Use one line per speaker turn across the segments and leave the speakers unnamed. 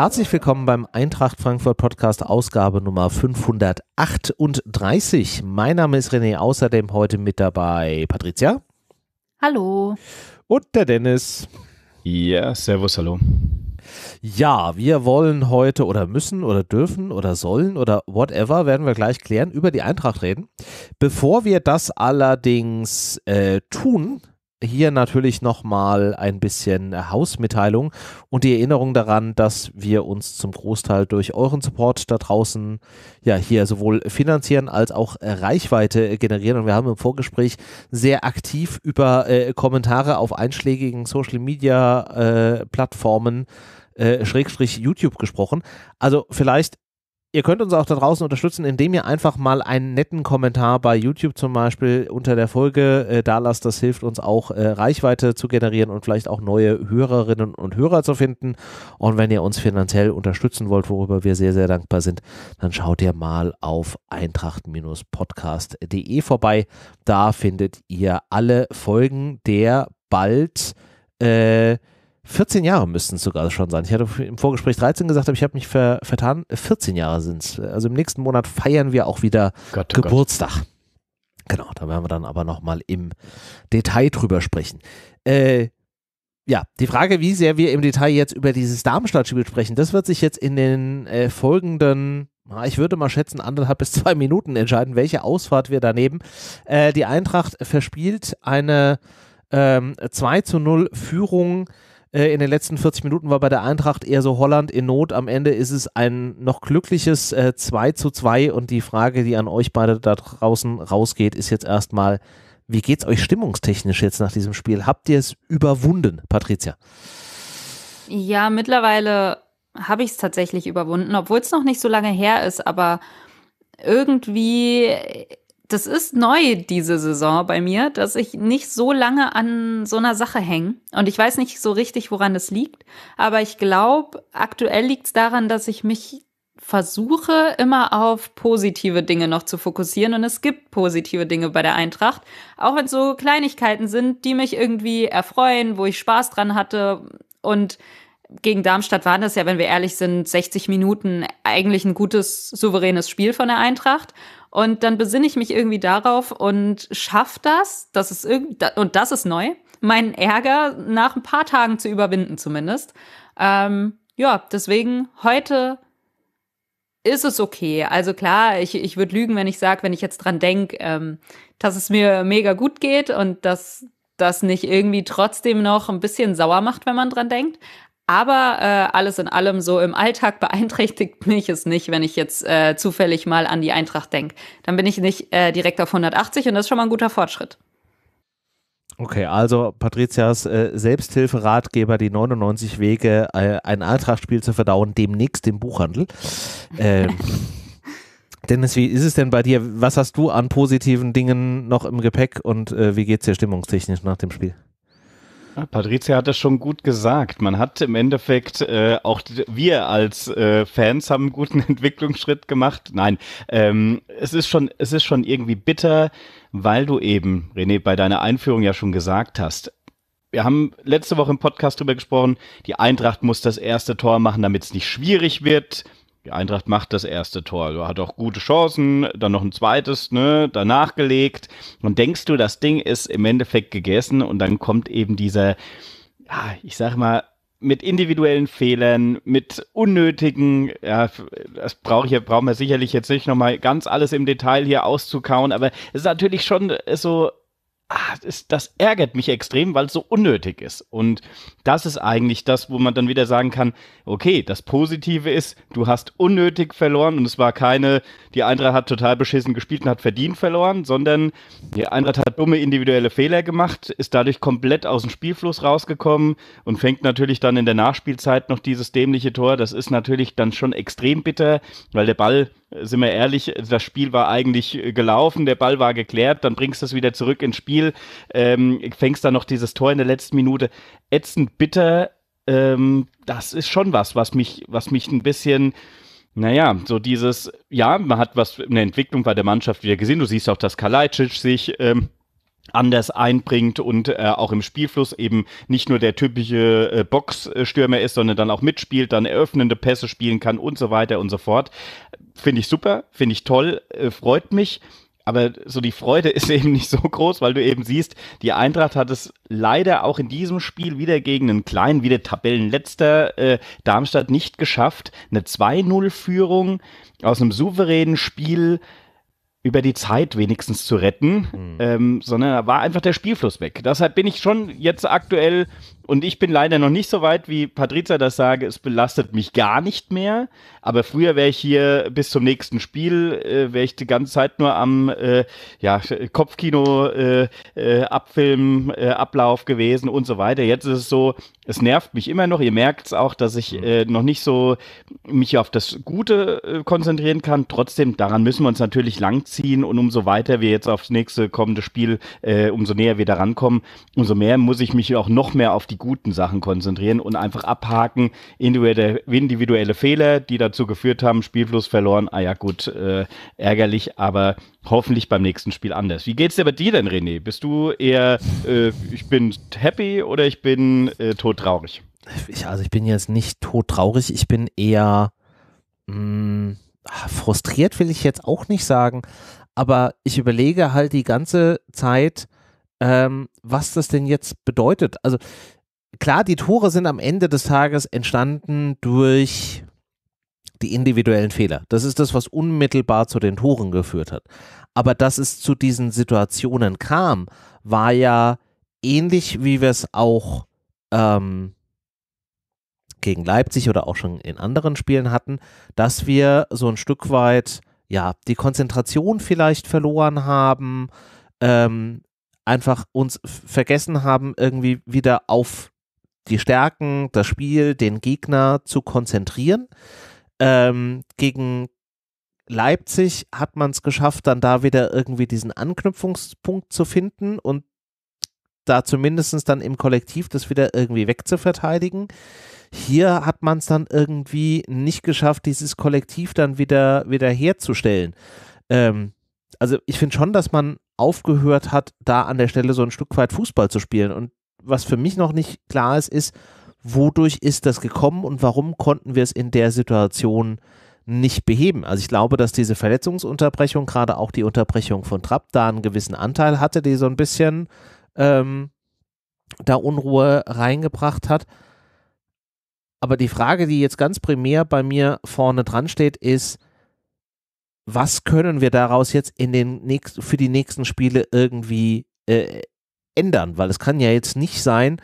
Herzlich willkommen beim Eintracht Frankfurt Podcast Ausgabe Nummer 538. Mein Name ist René, außerdem heute mit dabei Patricia. Hallo. Und der Dennis. Ja, servus, hallo. Ja, wir wollen heute oder müssen oder dürfen oder sollen oder whatever, werden wir gleich klären, über die Eintracht reden. Bevor wir das allerdings äh, tun, hier natürlich nochmal ein bisschen äh, Hausmitteilung und die Erinnerung daran, dass wir uns zum Großteil durch euren Support da draußen ja hier sowohl finanzieren als auch äh, Reichweite äh, generieren. Und wir haben im Vorgespräch sehr aktiv über äh, Kommentare auf einschlägigen Social Media äh, Plattformen äh, Schrägstrich YouTube gesprochen. Also vielleicht Ihr könnt uns auch da draußen unterstützen, indem ihr einfach mal einen netten Kommentar bei YouTube zum Beispiel unter der Folge äh, da lasst. Das hilft uns auch, äh, Reichweite zu generieren und vielleicht auch neue Hörerinnen und Hörer zu finden. Und wenn ihr uns finanziell unterstützen wollt, worüber wir sehr, sehr dankbar sind, dann schaut ihr mal auf eintracht-podcast.de vorbei. Da findet ihr alle Folgen der bald äh, 14 Jahre müssten es sogar schon sein. Ich hatte im Vorgespräch 13 gesagt, aber ich habe mich ver vertan. 14 Jahre sind es. Also im nächsten Monat feiern wir auch wieder Gott, oh Geburtstag. Gott. Genau, da werden wir dann aber nochmal im Detail drüber sprechen. Äh, ja, die Frage, wie sehr wir im Detail jetzt über dieses Darmstadt-Spiel sprechen, das wird sich jetzt in den äh, folgenden ich würde mal schätzen, anderthalb bis zwei Minuten entscheiden, welche Ausfahrt wir daneben. Äh, die Eintracht verspielt eine ähm, 2 zu 0 Führung äh, in den letzten 40 Minuten war bei der Eintracht eher so Holland in Not. Am Ende ist es ein noch glückliches äh, 2 zu 2 und die Frage, die an euch beide da draußen rausgeht, ist jetzt erstmal, wie geht's euch stimmungstechnisch jetzt nach diesem Spiel? Habt ihr es überwunden, Patricia?
Ja, mittlerweile habe ich es tatsächlich überwunden, obwohl es noch nicht so lange her ist, aber irgendwie das ist neu diese Saison bei mir, dass ich nicht so lange an so einer Sache hänge. Und ich weiß nicht so richtig, woran das liegt. Aber ich glaube, aktuell liegt es daran, dass ich mich versuche, immer auf positive Dinge noch zu fokussieren. Und es gibt positive Dinge bei der Eintracht. Auch wenn es so Kleinigkeiten sind, die mich irgendwie erfreuen, wo ich Spaß dran hatte. Und gegen Darmstadt waren das ja, wenn wir ehrlich sind, 60 Minuten eigentlich ein gutes, souveränes Spiel von der Eintracht. Und dann besinne ich mich irgendwie darauf und schaffe das, das ist irgend und das ist neu, meinen Ärger nach ein paar Tagen zu überwinden zumindest. Ähm, ja, deswegen heute ist es okay. Also klar, ich, ich würde lügen, wenn ich sage, wenn ich jetzt dran denke, ähm, dass es mir mega gut geht und dass das nicht irgendwie trotzdem noch ein bisschen sauer macht, wenn man dran denkt. Aber äh, alles in allem, so im Alltag beeinträchtigt mich es nicht, wenn ich jetzt äh, zufällig mal an die Eintracht denke. Dann bin ich nicht äh, direkt auf 180 und das ist schon mal ein guter Fortschritt.
Okay, also Patrizias äh, Selbsthilferatgeber, die 99 Wege, äh, ein Eintrachtspiel zu verdauen, demnächst im Buchhandel. Ähm, Dennis, wie ist es denn bei dir? Was hast du an positiven Dingen noch im Gepäck und äh, wie geht es dir
stimmungstechnisch nach dem Spiel? Patricia hat das schon gut gesagt. Man hat im Endeffekt äh, auch wir als äh, Fans haben einen guten Entwicklungsschritt gemacht. Nein, ähm, es ist schon, es ist schon irgendwie bitter, weil du eben, René, bei deiner Einführung ja schon gesagt hast, wir haben letzte Woche im Podcast drüber gesprochen, die Eintracht muss das erste Tor machen, damit es nicht schwierig wird. Die Eintracht macht das erste Tor, hat auch gute Chancen, dann noch ein zweites, ne, danach gelegt. Und denkst du, das Ding ist im Endeffekt gegessen und dann kommt eben dieser, ja, ich sag mal, mit individuellen Fehlern, mit unnötigen, ja, das brauche ich, brauchen wir sicherlich jetzt nicht nochmal ganz alles im Detail hier auszukauen, aber es ist natürlich schon so ah, das, das, ärgert mich extrem, weil es so unnötig ist. Und das ist eigentlich das, wo man dann wieder sagen kann, okay, das Positive ist, du hast unnötig verloren und es war keine, die Eintracht hat total beschissen gespielt und hat verdient verloren, sondern die Eintracht hat dumme individuelle Fehler gemacht, ist dadurch komplett aus dem Spielfluss rausgekommen und fängt natürlich dann in der Nachspielzeit noch dieses dämliche Tor. Das ist natürlich dann schon extrem bitter, weil der Ball sind wir ehrlich, das Spiel war eigentlich äh, gelaufen, der Ball war geklärt, dann bringst du es wieder zurück ins Spiel, ähm, fängst dann noch dieses Tor in der letzten Minute. Ätzend bitter, ähm, das ist schon was, was mich, was mich ein bisschen, naja, so dieses, ja, man hat was, eine Entwicklung bei der Mannschaft wieder gesehen. Du siehst auch, dass Kalajdzic sich ähm, anders einbringt und äh, auch im Spielfluss eben nicht nur der typische äh, Boxstürmer ist, sondern dann auch mitspielt, dann eröffnende Pässe spielen kann und so weiter und so fort finde ich super, finde ich toll, äh, freut mich. Aber so die Freude ist eben nicht so groß, weil du eben siehst, die Eintracht hat es leider auch in diesem Spiel wieder gegen einen kleinen, wieder Tabellenletzter äh, Darmstadt nicht geschafft, eine 2-0-Führung aus einem souveränen Spiel über die Zeit wenigstens zu retten, mhm. ähm, sondern da war einfach der Spielfluss weg. Deshalb bin ich schon jetzt aktuell und ich bin leider noch nicht so weit, wie Patrizia das sage, es belastet mich gar nicht mehr. Aber früher wäre ich hier bis zum nächsten Spiel, äh, wäre ich die ganze Zeit nur am äh, ja, Kopfkino äh, äh, Abfilm, äh, Ablauf gewesen und so weiter. Jetzt ist es so, es nervt mich immer noch. Ihr merkt es auch, dass ich mhm. äh, noch nicht so mich auf das Gute äh, konzentrieren kann. Trotzdem, daran müssen wir uns natürlich langziehen und umso weiter wir jetzt aufs nächste kommende Spiel, äh, umso näher wir da rankommen, umso mehr muss ich mich auch noch mehr auf die guten Sachen konzentrieren und einfach abhaken, individuelle, individuelle Fehler, die dazu geführt haben, Spielfluss verloren, ah ja gut, äh, ärgerlich, aber hoffentlich beim nächsten Spiel anders. Wie geht's dir bei dir denn, René? Bist du eher, äh, ich bin happy oder ich bin äh, todtraurig? Ich, also
ich bin jetzt nicht todtraurig, ich bin eher mh, mm, ah, frustriert, will ich jetzt auch nicht sagen, aber ich überlege halt die ganze Zeit, ähm, was das denn jetzt bedeutet. Also klar, die Tore sind am Ende des Tages entstanden durch die individuellen Fehler. Das ist das, was unmittelbar zu den Toren geführt hat. Aber dass es zu diesen Situationen kam, war ja ähnlich, wie wir es auch ähm, gegen Leipzig oder auch schon in anderen Spielen hatten, dass wir so ein Stück weit ja die Konzentration vielleicht verloren haben, ähm, einfach uns vergessen haben, irgendwie wieder auf die Stärken, das Spiel, den Gegner zu konzentrieren. Ähm, gegen Leipzig hat man es geschafft, dann da wieder irgendwie diesen Anknüpfungspunkt zu finden und da zumindest dann im Kollektiv das wieder irgendwie wegzuverteidigen. Hier hat man es dann irgendwie nicht geschafft, dieses Kollektiv dann wieder, wieder herzustellen. Ähm, also ich finde schon, dass man aufgehört hat, da an der Stelle so ein Stück weit Fußball zu spielen. Und was für mich noch nicht klar ist, ist, wodurch ist das gekommen und warum konnten wir es in der Situation nicht beheben. Also ich glaube, dass diese Verletzungsunterbrechung, gerade auch die Unterbrechung von Trapp, da einen gewissen Anteil hatte, die so ein bisschen ähm, da Unruhe reingebracht hat. Aber die Frage, die jetzt ganz primär bei mir vorne dran steht, ist, was können wir daraus jetzt in den nächsten, für die nächsten Spiele irgendwie äh, ändern, weil es kann ja jetzt nicht sein,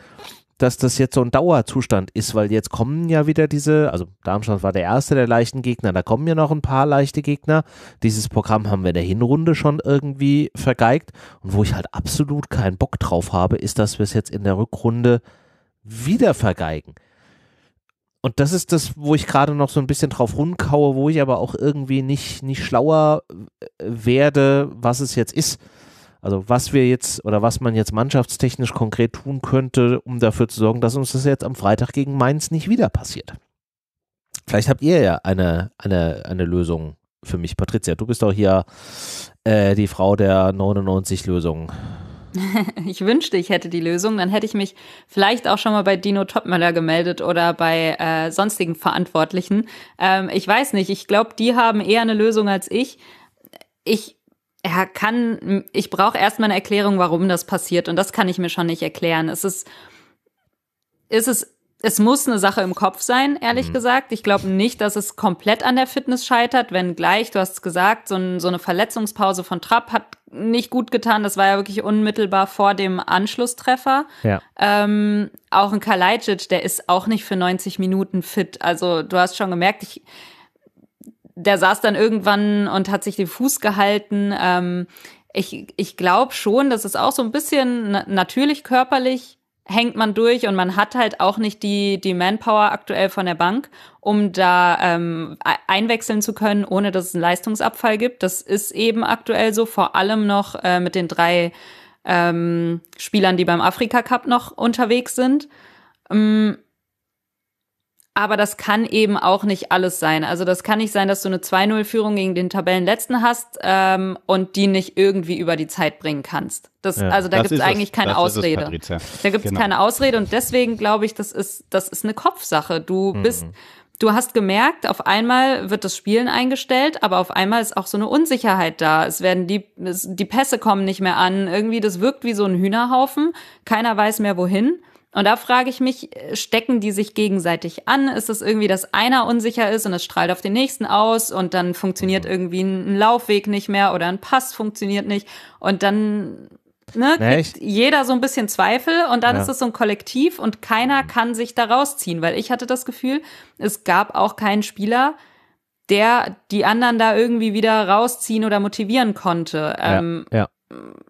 dass das jetzt so ein Dauerzustand ist, weil jetzt kommen ja wieder diese, also Darmstadt war der erste der leichten Gegner, da kommen ja noch ein paar leichte Gegner. Dieses Programm haben wir in der Hinrunde schon irgendwie vergeigt. Und wo ich halt absolut keinen Bock drauf habe, ist, dass wir es jetzt in der Rückrunde wieder vergeigen. Und das ist das, wo ich gerade noch so ein bisschen drauf rumkaue, wo ich aber auch irgendwie nicht, nicht schlauer äh, werde, was es jetzt ist. Also was wir jetzt oder was man jetzt mannschaftstechnisch konkret tun könnte, um dafür zu sorgen, dass uns das jetzt am Freitag gegen Mainz nicht wieder passiert. Vielleicht habt ihr ja eine, eine, eine Lösung für mich. Patricia, du bist doch hier äh, die Frau der 99 Lösungen.
Ich wünschte, ich hätte die Lösung. Dann hätte ich mich vielleicht auch schon mal bei Dino Topmöller gemeldet oder bei äh, sonstigen Verantwortlichen. Ähm, ich weiß nicht. Ich glaube, die haben eher eine Lösung als ich. Ich er kann, ich brauche erstmal eine Erklärung, warum das passiert. Und das kann ich mir schon nicht erklären. Es ist, ist es, es muss eine Sache im Kopf sein, ehrlich mhm. gesagt. Ich glaube nicht, dass es komplett an der Fitness scheitert, wenn gleich, du hast es gesagt, so, ein, so eine Verletzungspause von Trapp hat nicht gut getan. Das war ja wirklich unmittelbar vor dem Anschlusstreffer. Ja. Ähm, auch ein Kalajdzic, der ist auch nicht für 90 Minuten fit. Also du hast schon gemerkt, ich, der saß dann irgendwann und hat sich den Fuß gehalten. Ähm, ich ich glaube schon, dass es auch so ein bisschen natürlich körperlich hängt man durch und man hat halt auch nicht die, die Manpower aktuell von der Bank, um da ähm, e-, einwechseln zu können, ohne dass es einen Leistungsabfall gibt. Das ist eben aktuell so, vor allem noch äh, mit den drei ähm, Spielern, die beim Afrika Cup noch unterwegs sind. Mm, aber das kann eben auch nicht alles sein. Also das kann nicht sein, dass du eine 2-0-Führung gegen den Tabellenletzten hast ähm, und die nicht irgendwie über die Zeit bringen kannst. Das, ja, also da gibt es eigentlich keine das Ausrede.
Es, da gibt es genau. keine
Ausrede und deswegen glaube ich, das ist, das ist eine Kopfsache. Du mhm. bist du hast gemerkt, auf einmal wird das Spielen eingestellt, aber auf einmal ist auch so eine Unsicherheit da. Es werden die, es, die Pässe kommen nicht mehr an. Irgendwie, das wirkt wie so ein Hühnerhaufen. Keiner weiß mehr wohin. Und da frage ich mich, äh, stecken die sich gegenseitig an? Ist es irgendwie, dass einer unsicher ist und es strahlt auf den nächsten aus und dann funktioniert mhm. irgendwie ein Laufweg nicht mehr oder ein Pass funktioniert nicht und dann ne, nee, kriegt jeder so ein bisschen Zweifel und dann ja. ist es so ein Kollektiv und keiner mhm. kann sich da rausziehen, weil ich hatte das Gefühl, es gab auch keinen Spieler, der die anderen da irgendwie wieder rausziehen oder motivieren konnte. ja. Ähm, ja.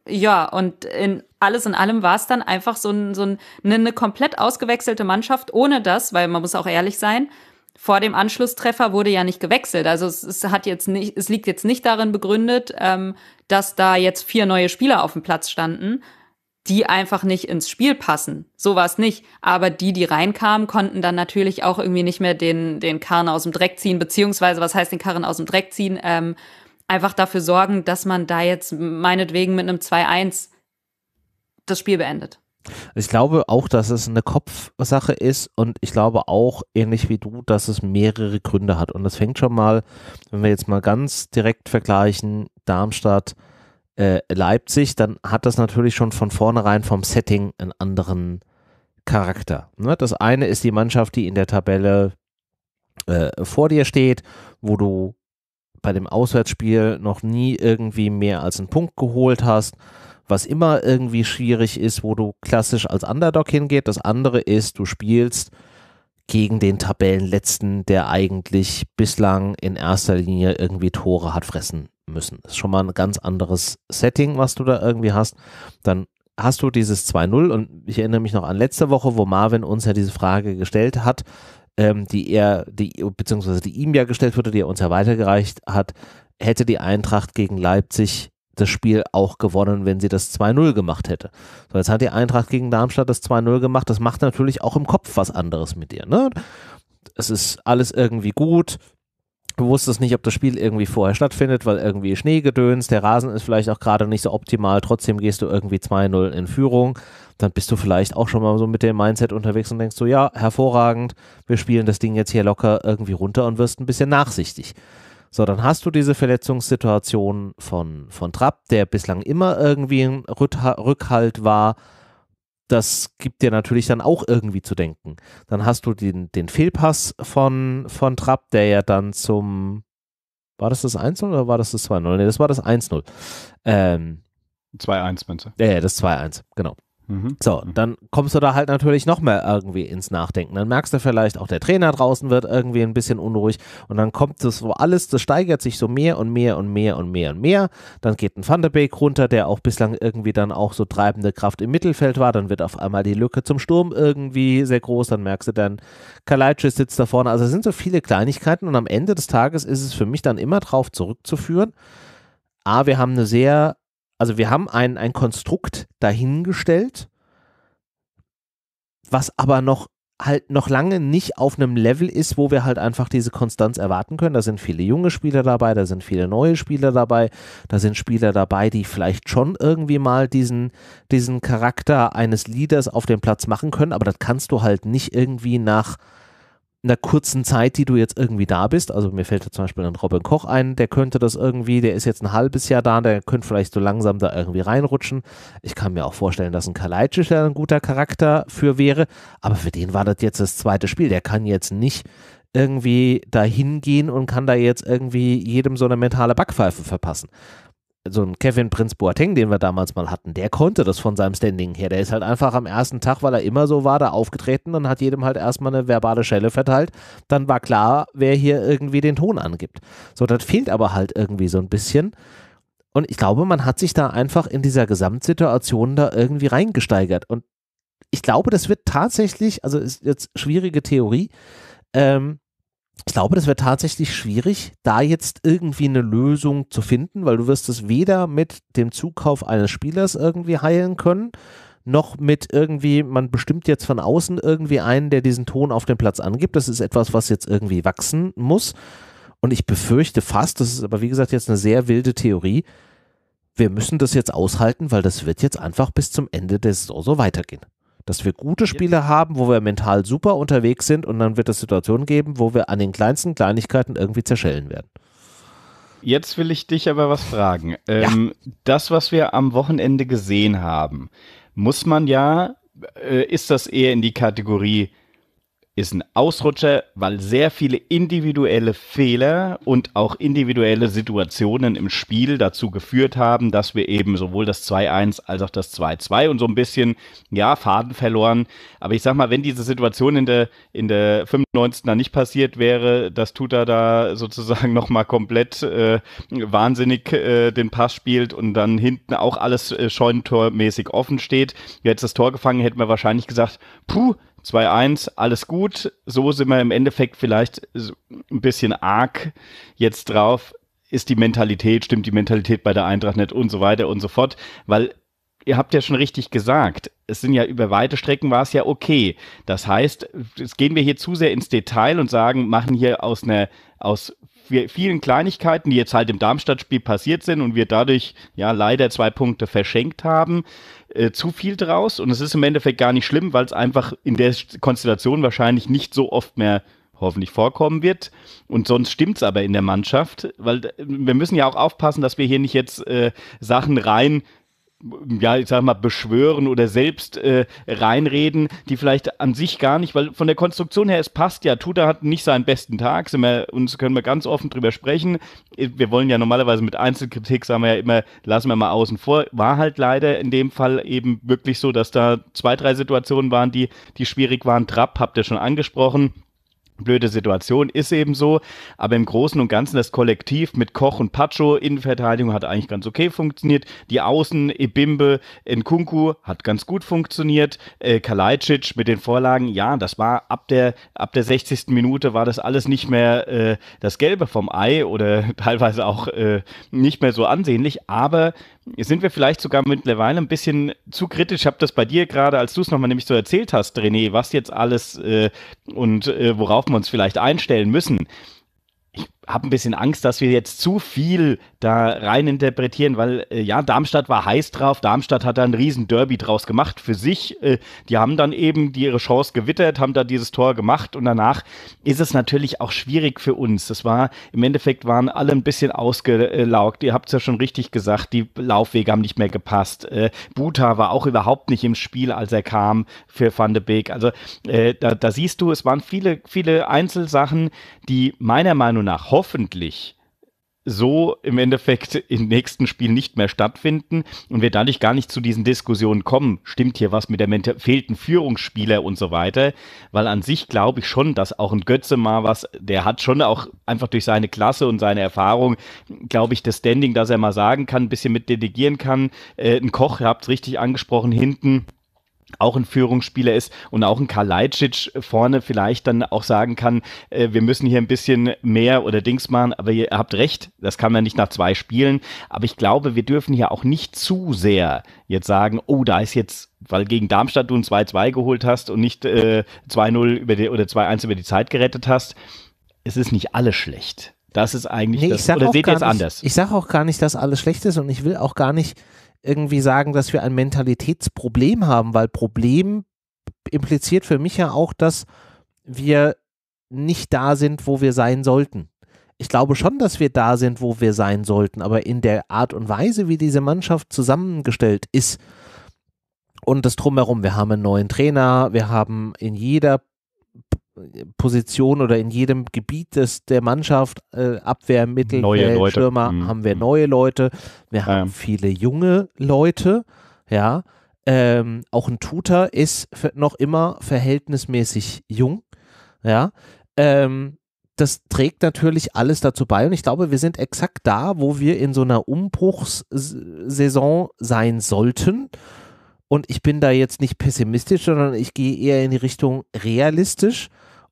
ja, und in alles in allem war es dann einfach so, ein, so ein, eine ne komplett ausgewechselte Mannschaft ohne das, weil man muss auch ehrlich sein, vor dem Anschlusstreffer wurde ja nicht gewechselt. Also es, es hat jetzt nicht, es liegt jetzt nicht darin begründet, ähm, dass da jetzt vier neue Spieler auf dem Platz standen, die einfach nicht ins Spiel passen. So war es nicht. Aber die, die reinkamen, konnten dann natürlich auch irgendwie nicht mehr den, den Karren aus dem Dreck ziehen, beziehungsweise, was heißt den Karren aus dem Dreck ziehen, ähm, einfach dafür sorgen, dass man da jetzt meinetwegen mit einem 2-1 das Spiel beendet.
Ich glaube auch, dass es eine Kopfsache ist und ich glaube auch, ähnlich wie du, dass es mehrere Gründe hat. Und das fängt schon mal, wenn wir jetzt mal ganz direkt vergleichen, Darmstadt, äh, Leipzig, dann hat das natürlich schon von vornherein vom Setting einen anderen Charakter. Ne? Das eine ist die Mannschaft, die in der Tabelle äh, vor dir steht, wo du bei dem Auswärtsspiel noch nie irgendwie mehr als einen Punkt geholt hast was immer irgendwie schwierig ist, wo du klassisch als Underdog hingeht. Das andere ist, du spielst gegen den Tabellenletzten, der eigentlich bislang in erster Linie irgendwie Tore hat fressen müssen. Das ist schon mal ein ganz anderes Setting, was du da irgendwie hast. Dann hast du dieses 2-0 und ich erinnere mich noch an letzte Woche, wo Marvin uns ja diese Frage gestellt hat, ähm, die er, die, beziehungsweise die ihm ja gestellt wurde, die er uns ja weitergereicht hat, hätte die Eintracht gegen Leipzig das Spiel auch gewonnen, wenn sie das 2-0 gemacht hätte. So, jetzt hat die Eintracht gegen Darmstadt das 2-0 gemacht. Das macht natürlich auch im Kopf was anderes mit dir. Ne? Es ist alles irgendwie gut. Du wusstest nicht, ob das Spiel irgendwie vorher stattfindet, weil irgendwie Schneegedöns, der Rasen ist vielleicht auch gerade nicht so optimal, trotzdem gehst du irgendwie 2-0 in Führung. Dann bist du vielleicht auch schon mal so mit dem Mindset unterwegs und denkst so, ja, hervorragend, wir spielen das Ding jetzt hier locker irgendwie runter und wirst ein bisschen nachsichtig. So, dann hast du diese Verletzungssituation von, von Trapp, der bislang immer irgendwie ein Rückhalt war. Das gibt dir natürlich dann auch irgendwie zu denken. Dann hast du den, den Fehlpass von, von Trapp, der ja dann zum. War das das 1-0 oder war das das 2-0? Nee, das war das 1-0. Ähm, 2-1, meinst du? Ja, das 2-1, genau. Mhm. So, dann kommst du da halt natürlich noch mehr irgendwie ins Nachdenken. Dann merkst du vielleicht, auch der Trainer draußen wird irgendwie ein bisschen unruhig und dann kommt das so alles, das steigert sich so mehr und mehr und mehr und mehr und mehr. Dann geht ein Van runter, der auch bislang irgendwie dann auch so treibende Kraft im Mittelfeld war. Dann wird auf einmal die Lücke zum Sturm irgendwie sehr groß. Dann merkst du dann, Kalajdzic sitzt da vorne. Also es sind so viele Kleinigkeiten und am Ende des Tages ist es für mich dann immer drauf zurückzuführen. A, wir haben eine sehr also wir haben ein, ein Konstrukt dahingestellt, was aber noch halt noch lange nicht auf einem Level ist, wo wir halt einfach diese Konstanz erwarten können. Da sind viele junge Spieler dabei, da sind viele neue Spieler dabei, da sind Spieler dabei, die vielleicht schon irgendwie mal diesen, diesen Charakter eines Leaders auf dem Platz machen können, aber das kannst du halt nicht irgendwie nach, einer kurzen Zeit, die du jetzt irgendwie da bist, also mir fällt da zum Beispiel ein Robin Koch ein, der könnte das irgendwie, der ist jetzt ein halbes Jahr da, der könnte vielleicht so langsam da irgendwie reinrutschen. Ich kann mir auch vorstellen, dass ein Kalajdzic da ein guter Charakter für wäre, aber für den war das jetzt das zweite Spiel. Der kann jetzt nicht irgendwie dahin gehen und kann da jetzt irgendwie jedem so eine mentale Backpfeife verpassen so ein Kevin Prinz Boateng, den wir damals mal hatten, der konnte das von seinem Standing her. Der ist halt einfach am ersten Tag, weil er immer so war, da aufgetreten und hat jedem halt erstmal eine verbale Schelle verteilt. Dann war klar, wer hier irgendwie den Ton angibt. So, das fehlt aber halt irgendwie so ein bisschen. Und ich glaube, man hat sich da einfach in dieser Gesamtsituation da irgendwie reingesteigert. Und ich glaube, das wird tatsächlich, also ist jetzt schwierige Theorie, ähm, ich glaube, das wäre tatsächlich schwierig, da jetzt irgendwie eine Lösung zu finden, weil du wirst es weder mit dem Zukauf eines Spielers irgendwie heilen können, noch mit irgendwie, man bestimmt jetzt von außen irgendwie einen, der diesen Ton auf dem Platz angibt. Das ist etwas, was jetzt irgendwie wachsen muss. Und ich befürchte fast, das ist aber wie gesagt jetzt eine sehr wilde Theorie, wir müssen das jetzt aushalten, weil das wird jetzt einfach bis zum Ende der Saison so weitergehen dass wir gute Spiele haben, wo wir mental super unterwegs sind und dann wird es Situationen geben, wo wir an den kleinsten Kleinigkeiten irgendwie zerschellen werden.
Jetzt will ich dich aber was fragen. Ähm, Das, was wir am Wochenende gesehen haben, muss man ja, äh, ist das eher in die Kategorie ist ein Ausrutscher, weil sehr viele individuelle Fehler und auch individuelle Situationen im Spiel dazu geführt haben, dass wir eben sowohl das 2-1 als auch das 2-2 und so ein bisschen, ja, Faden verloren. Aber ich sag mal, wenn diese Situation in der, in der 95. Da nicht passiert wäre, dass Tuta da sozusagen nochmal komplett äh, wahnsinnig äh, den Pass spielt und dann hinten auch alles äh, scheunentormäßig offen steht, jetzt das Tor gefangen, hätten wir wahrscheinlich gesagt, puh, 2-1, alles gut. So sind wir im Endeffekt vielleicht ein bisschen arg jetzt drauf. Ist die Mentalität, stimmt die Mentalität bei der Eintracht nicht und so weiter und so fort, weil ihr habt ja schon richtig gesagt, es sind ja über weite Strecken war es ja okay. Das heißt, jetzt gehen wir hier zu sehr ins Detail und sagen, machen hier aus einer aus vielen Kleinigkeiten, die jetzt halt im Darmstadt-Spiel passiert sind und wir dadurch ja leider zwei Punkte verschenkt haben, äh, zu viel draus. Und es ist im Endeffekt gar nicht schlimm, weil es einfach in der Konstellation wahrscheinlich nicht so oft mehr hoffentlich vorkommen wird. Und sonst stimmt es aber in der Mannschaft, weil äh, wir müssen ja auch aufpassen, dass wir hier nicht jetzt äh, Sachen rein ja, ich sag mal, beschwören oder selbst äh, reinreden, die vielleicht an sich gar nicht, weil von der Konstruktion her, es passt ja. Tuta hat nicht seinen besten Tag, sind wir, uns können wir ganz offen drüber sprechen. Wir wollen ja normalerweise mit Einzelkritik, sagen wir ja immer, lassen wir mal außen vor. War halt leider in dem Fall eben wirklich so, dass da zwei, drei Situationen waren, die, die schwierig waren. Trapp habt ihr schon angesprochen blöde Situation, ist eben so. Aber im Großen und Ganzen das Kollektiv mit Koch und Pacho, Innenverteidigung hat eigentlich ganz okay funktioniert. Die Außen, Ebimbe, Nkunku hat ganz gut funktioniert. Äh, Kalajdzic mit den Vorlagen, ja, das war ab der, ab der 60. Minute war das alles nicht mehr äh, das Gelbe vom Ei oder teilweise auch äh, nicht mehr so ansehnlich. Aber sind wir vielleicht sogar mittlerweile ein bisschen zu kritisch. Ich habe das bei dir gerade, als du es nochmal nämlich so erzählt hast, René, was jetzt alles äh, und äh, worauf wir uns vielleicht einstellen müssen. Ich habe ein bisschen Angst, dass wir jetzt zu viel da rein interpretieren, weil äh, ja, Darmstadt war heiß drauf, Darmstadt hat da ein riesen Derby draus gemacht für sich. Äh, die haben dann eben die, ihre Chance gewittert, haben da dieses Tor gemacht und danach ist es natürlich auch schwierig für uns. Das war, im Endeffekt waren alle ein bisschen ausgelaugt. Ihr habt es ja schon richtig gesagt, die Laufwege haben nicht mehr gepasst. Äh, Buta war auch überhaupt nicht im Spiel, als er kam für Van de Beek. Also äh, da, da siehst du, es waren viele, viele Einzelsachen, die meiner Meinung nach hoffentlich so im Endeffekt im nächsten Spiel nicht mehr stattfinden und wir dadurch gar nicht zu diesen Diskussionen kommen. Stimmt hier was mit der Mente fehlten Führungsspieler und so weiter? Weil an sich glaube ich schon, dass auch ein Götze mal was, der hat schon auch einfach durch seine Klasse und seine Erfahrung, glaube ich, das Standing, dass er mal sagen kann, ein bisschen mit delegieren kann. Äh, ein Koch, ihr habt es richtig angesprochen, hinten auch ein Führungsspieler ist und auch ein Karlajcic vorne vielleicht dann auch sagen kann, äh, wir müssen hier ein bisschen mehr oder Dings machen, aber ihr habt recht, das kann man nicht nach zwei Spielen, aber ich glaube, wir dürfen hier auch nicht zu sehr jetzt sagen, oh, da ist jetzt, weil gegen Darmstadt du ein 2-2 geholt hast und nicht äh, 2-0 oder 2-1 über die Zeit gerettet hast, es ist nicht alles schlecht. Das ist eigentlich nee, das, oder seht ihr es anders?
Ich sage auch gar nicht, dass alles schlecht ist und ich will auch gar nicht irgendwie sagen, dass wir ein Mentalitätsproblem haben, weil Problem impliziert für mich ja auch, dass wir nicht da sind, wo wir sein sollten. Ich glaube schon, dass wir da sind, wo wir sein sollten, aber in der Art und Weise, wie diese Mannschaft zusammengestellt ist und das drumherum, wir haben einen neuen Trainer, wir haben in jeder Position oder in jedem Gebiet des, der Mannschaft, äh, Abwehr, Mittelfeld, Stürmer, mhm. haben wir mhm. neue Leute. Wir haben ähm. viele junge Leute, ja. Ähm, auch ein Tutor ist noch immer verhältnismäßig jung, ja. Ähm, das trägt natürlich alles dazu bei und ich glaube, wir sind exakt da, wo wir in so einer Umbruchssaison äh, sein sollten. Und ich bin da jetzt nicht pessimistisch, sondern ich gehe eher in die Richtung realistisch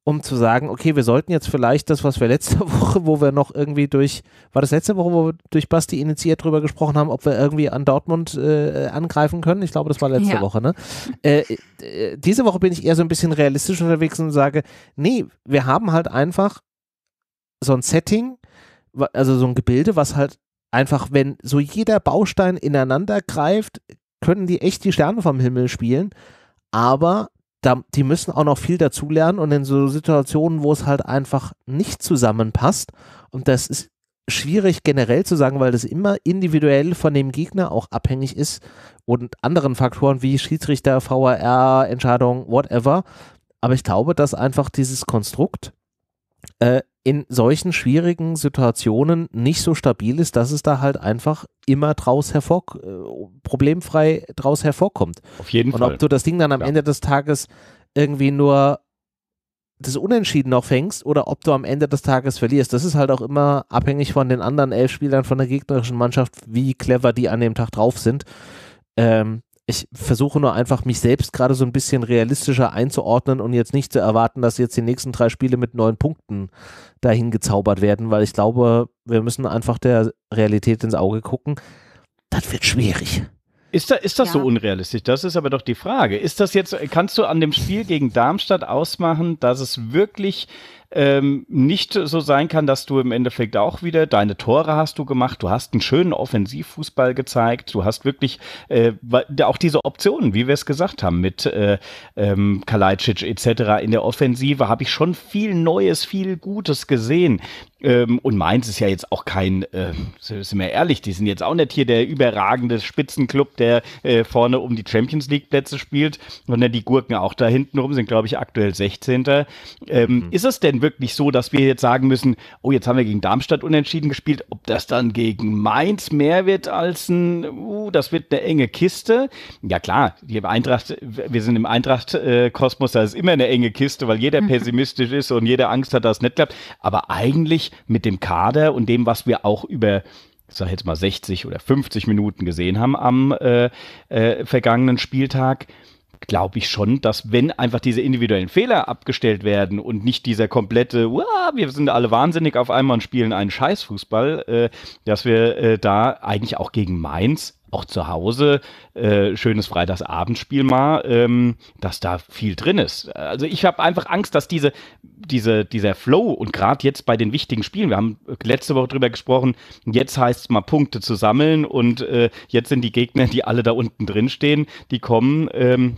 um zu sagen, okay, wir sollten jetzt vielleicht das, was wir letzte Woche, wo wir noch irgendwie durch, war das letzte Woche, wo wir durch Basti initiiert drüber gesprochen haben, ob wir irgendwie an Dortmund äh, angreifen können. Ich glaube, das war letzte ja. Woche, ne? Äh, äh, diese Woche bin ich eher so ein bisschen realistisch unterwegs und sage, nee, wir haben halt einfach so ein Setting, also so ein Gebilde, was halt einfach, wenn so jeder Baustein ineinander greift, können die echt die Sterne vom Himmel spielen, aber da, die müssen auch noch viel dazulernen und in so Situationen, wo es halt einfach nicht zusammenpasst, und das ist schwierig generell zu sagen, weil das immer individuell von dem Gegner auch abhängig ist und anderen Faktoren wie Schiedsrichter, VAR, Entscheidung, whatever. Aber ich glaube, dass einfach dieses Konstrukt äh, in solchen schwierigen Situationen nicht so stabil ist, dass es da halt einfach immer draus hervor, äh, problemfrei draus hervorkommt. Auf jeden Und Fall. Und ob du das Ding dann am ja. Ende des Tages irgendwie nur das Unentschieden noch fängst oder ob du am Ende des Tages verlierst. Das ist halt auch immer abhängig von den anderen elf Spielern von der gegnerischen Mannschaft, wie clever die an dem Tag drauf sind. Ähm, ich versuche nur einfach, mich selbst gerade so ein bisschen realistischer einzuordnen und jetzt nicht zu erwarten, dass jetzt die nächsten drei Spiele mit neun Punkten dahin gezaubert werden, weil ich glaube, wir müssen einfach der Realität ins Auge
gucken. Das wird schwierig. Ist, da, ist das ja. so unrealistisch? Das ist aber doch die Frage. Ist das jetzt, kannst du an dem Spiel gegen Darmstadt ausmachen, dass es wirklich ähm, nicht so sein kann, dass du im Endeffekt auch wieder deine Tore hast du gemacht, du hast einen schönen Offensivfußball gezeigt, du hast wirklich äh, auch diese Optionen, wie wir es gesagt haben, mit äh, ähm, Kalajdzic etc. in der Offensive habe ich schon viel Neues, viel Gutes gesehen. Ähm, und Mainz ist ja jetzt auch kein, äh, sind wir ehrlich, die sind jetzt auch nicht hier der überragende Spitzenclub, der äh, vorne um die Champions League Plätze spielt, sondern die Gurken auch da hinten rum sind, glaube ich, aktuell 16. Ähm, mhm. Ist es denn wirklich so, dass wir jetzt sagen müssen, oh, jetzt haben wir gegen Darmstadt unentschieden gespielt, ob das dann gegen Mainz mehr wird als ein, uh, das wird eine enge Kiste. Ja klar, die Eintracht, wir sind im Eintracht-Kosmos, da ist immer eine enge Kiste, weil jeder mhm. pessimistisch ist und jeder Angst hat, dass es nicht klappt. Aber eigentlich mit dem Kader und dem, was wir auch über ich sag jetzt mal 60 oder 50 Minuten gesehen haben am äh, äh, vergangenen Spieltag, glaube ich schon, dass wenn einfach diese individuellen Fehler abgestellt werden und nicht dieser komplette, wir sind alle wahnsinnig auf einmal und spielen einen Scheißfußball, äh, dass wir äh, da eigentlich auch gegen Mainz, auch zu Hause, äh, schönes Freitagsabendspiel mal, ähm, dass da viel drin ist. Also ich habe einfach Angst, dass diese, diese, dieser Flow und gerade jetzt bei den wichtigen Spielen, wir haben letzte Woche drüber gesprochen, jetzt heißt es mal Punkte zu sammeln und äh, jetzt sind die Gegner, die alle da unten drin stehen, die kommen. Ähm,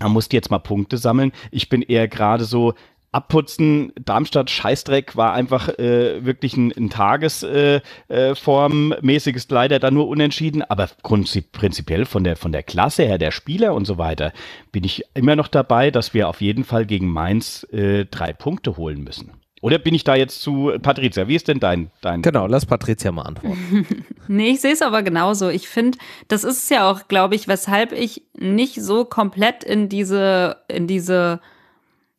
man musste jetzt mal Punkte sammeln. Ich bin eher gerade so, Abputzen, Darmstadt, Scheißdreck war einfach äh, wirklich ein, ein Tagesformmäßiges äh, äh, leider da nur unentschieden, aber prinzipiell von der, von der Klasse her, der Spieler und so weiter, bin ich immer noch dabei, dass wir auf jeden Fall gegen Mainz äh, drei Punkte holen müssen. Oder bin ich da jetzt zu Patricia? Wie ist denn dein? dein genau, lass Patricia mal
antworten. nee, ich sehe es aber genauso. Ich finde, das ist ja auch, glaube ich, weshalb ich nicht so komplett in diese, in diese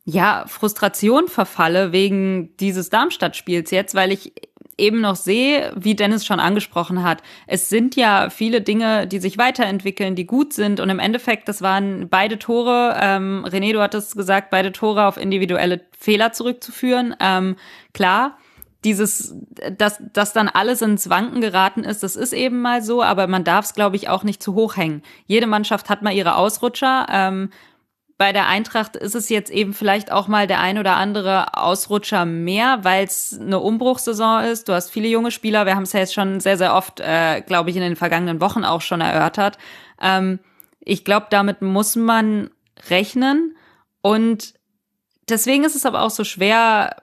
ja, Frustration verfalle wegen dieses Darmstadt-Spiels jetzt, weil ich eben noch sehe, wie Dennis schon angesprochen hat, es sind ja viele Dinge, die sich weiterentwickeln, die gut sind. Und im Endeffekt, das waren beide Tore, ähm, René, du hattest gesagt, beide Tore auf individuelle Fehler zurückzuführen. Ähm, klar, dieses, dass, dass dann alles ins Wanken geraten ist, das ist eben mal so, aber man darf es, glaube ich, auch nicht zu hoch hängen. Jede Mannschaft hat mal ihre Ausrutscher. Ähm, bei der Eintracht ist es jetzt eben vielleicht auch mal der ein oder andere Ausrutscher mehr, weil es eine Umbruchssaison ist. Du hast viele junge Spieler. Wir haben es ja jetzt schon sehr, sehr oft, äh, glaube ich, in den vergangenen Wochen auch schon erörtert. Ähm, ich glaube, damit muss man rechnen. Und deswegen ist es aber auch so schwer,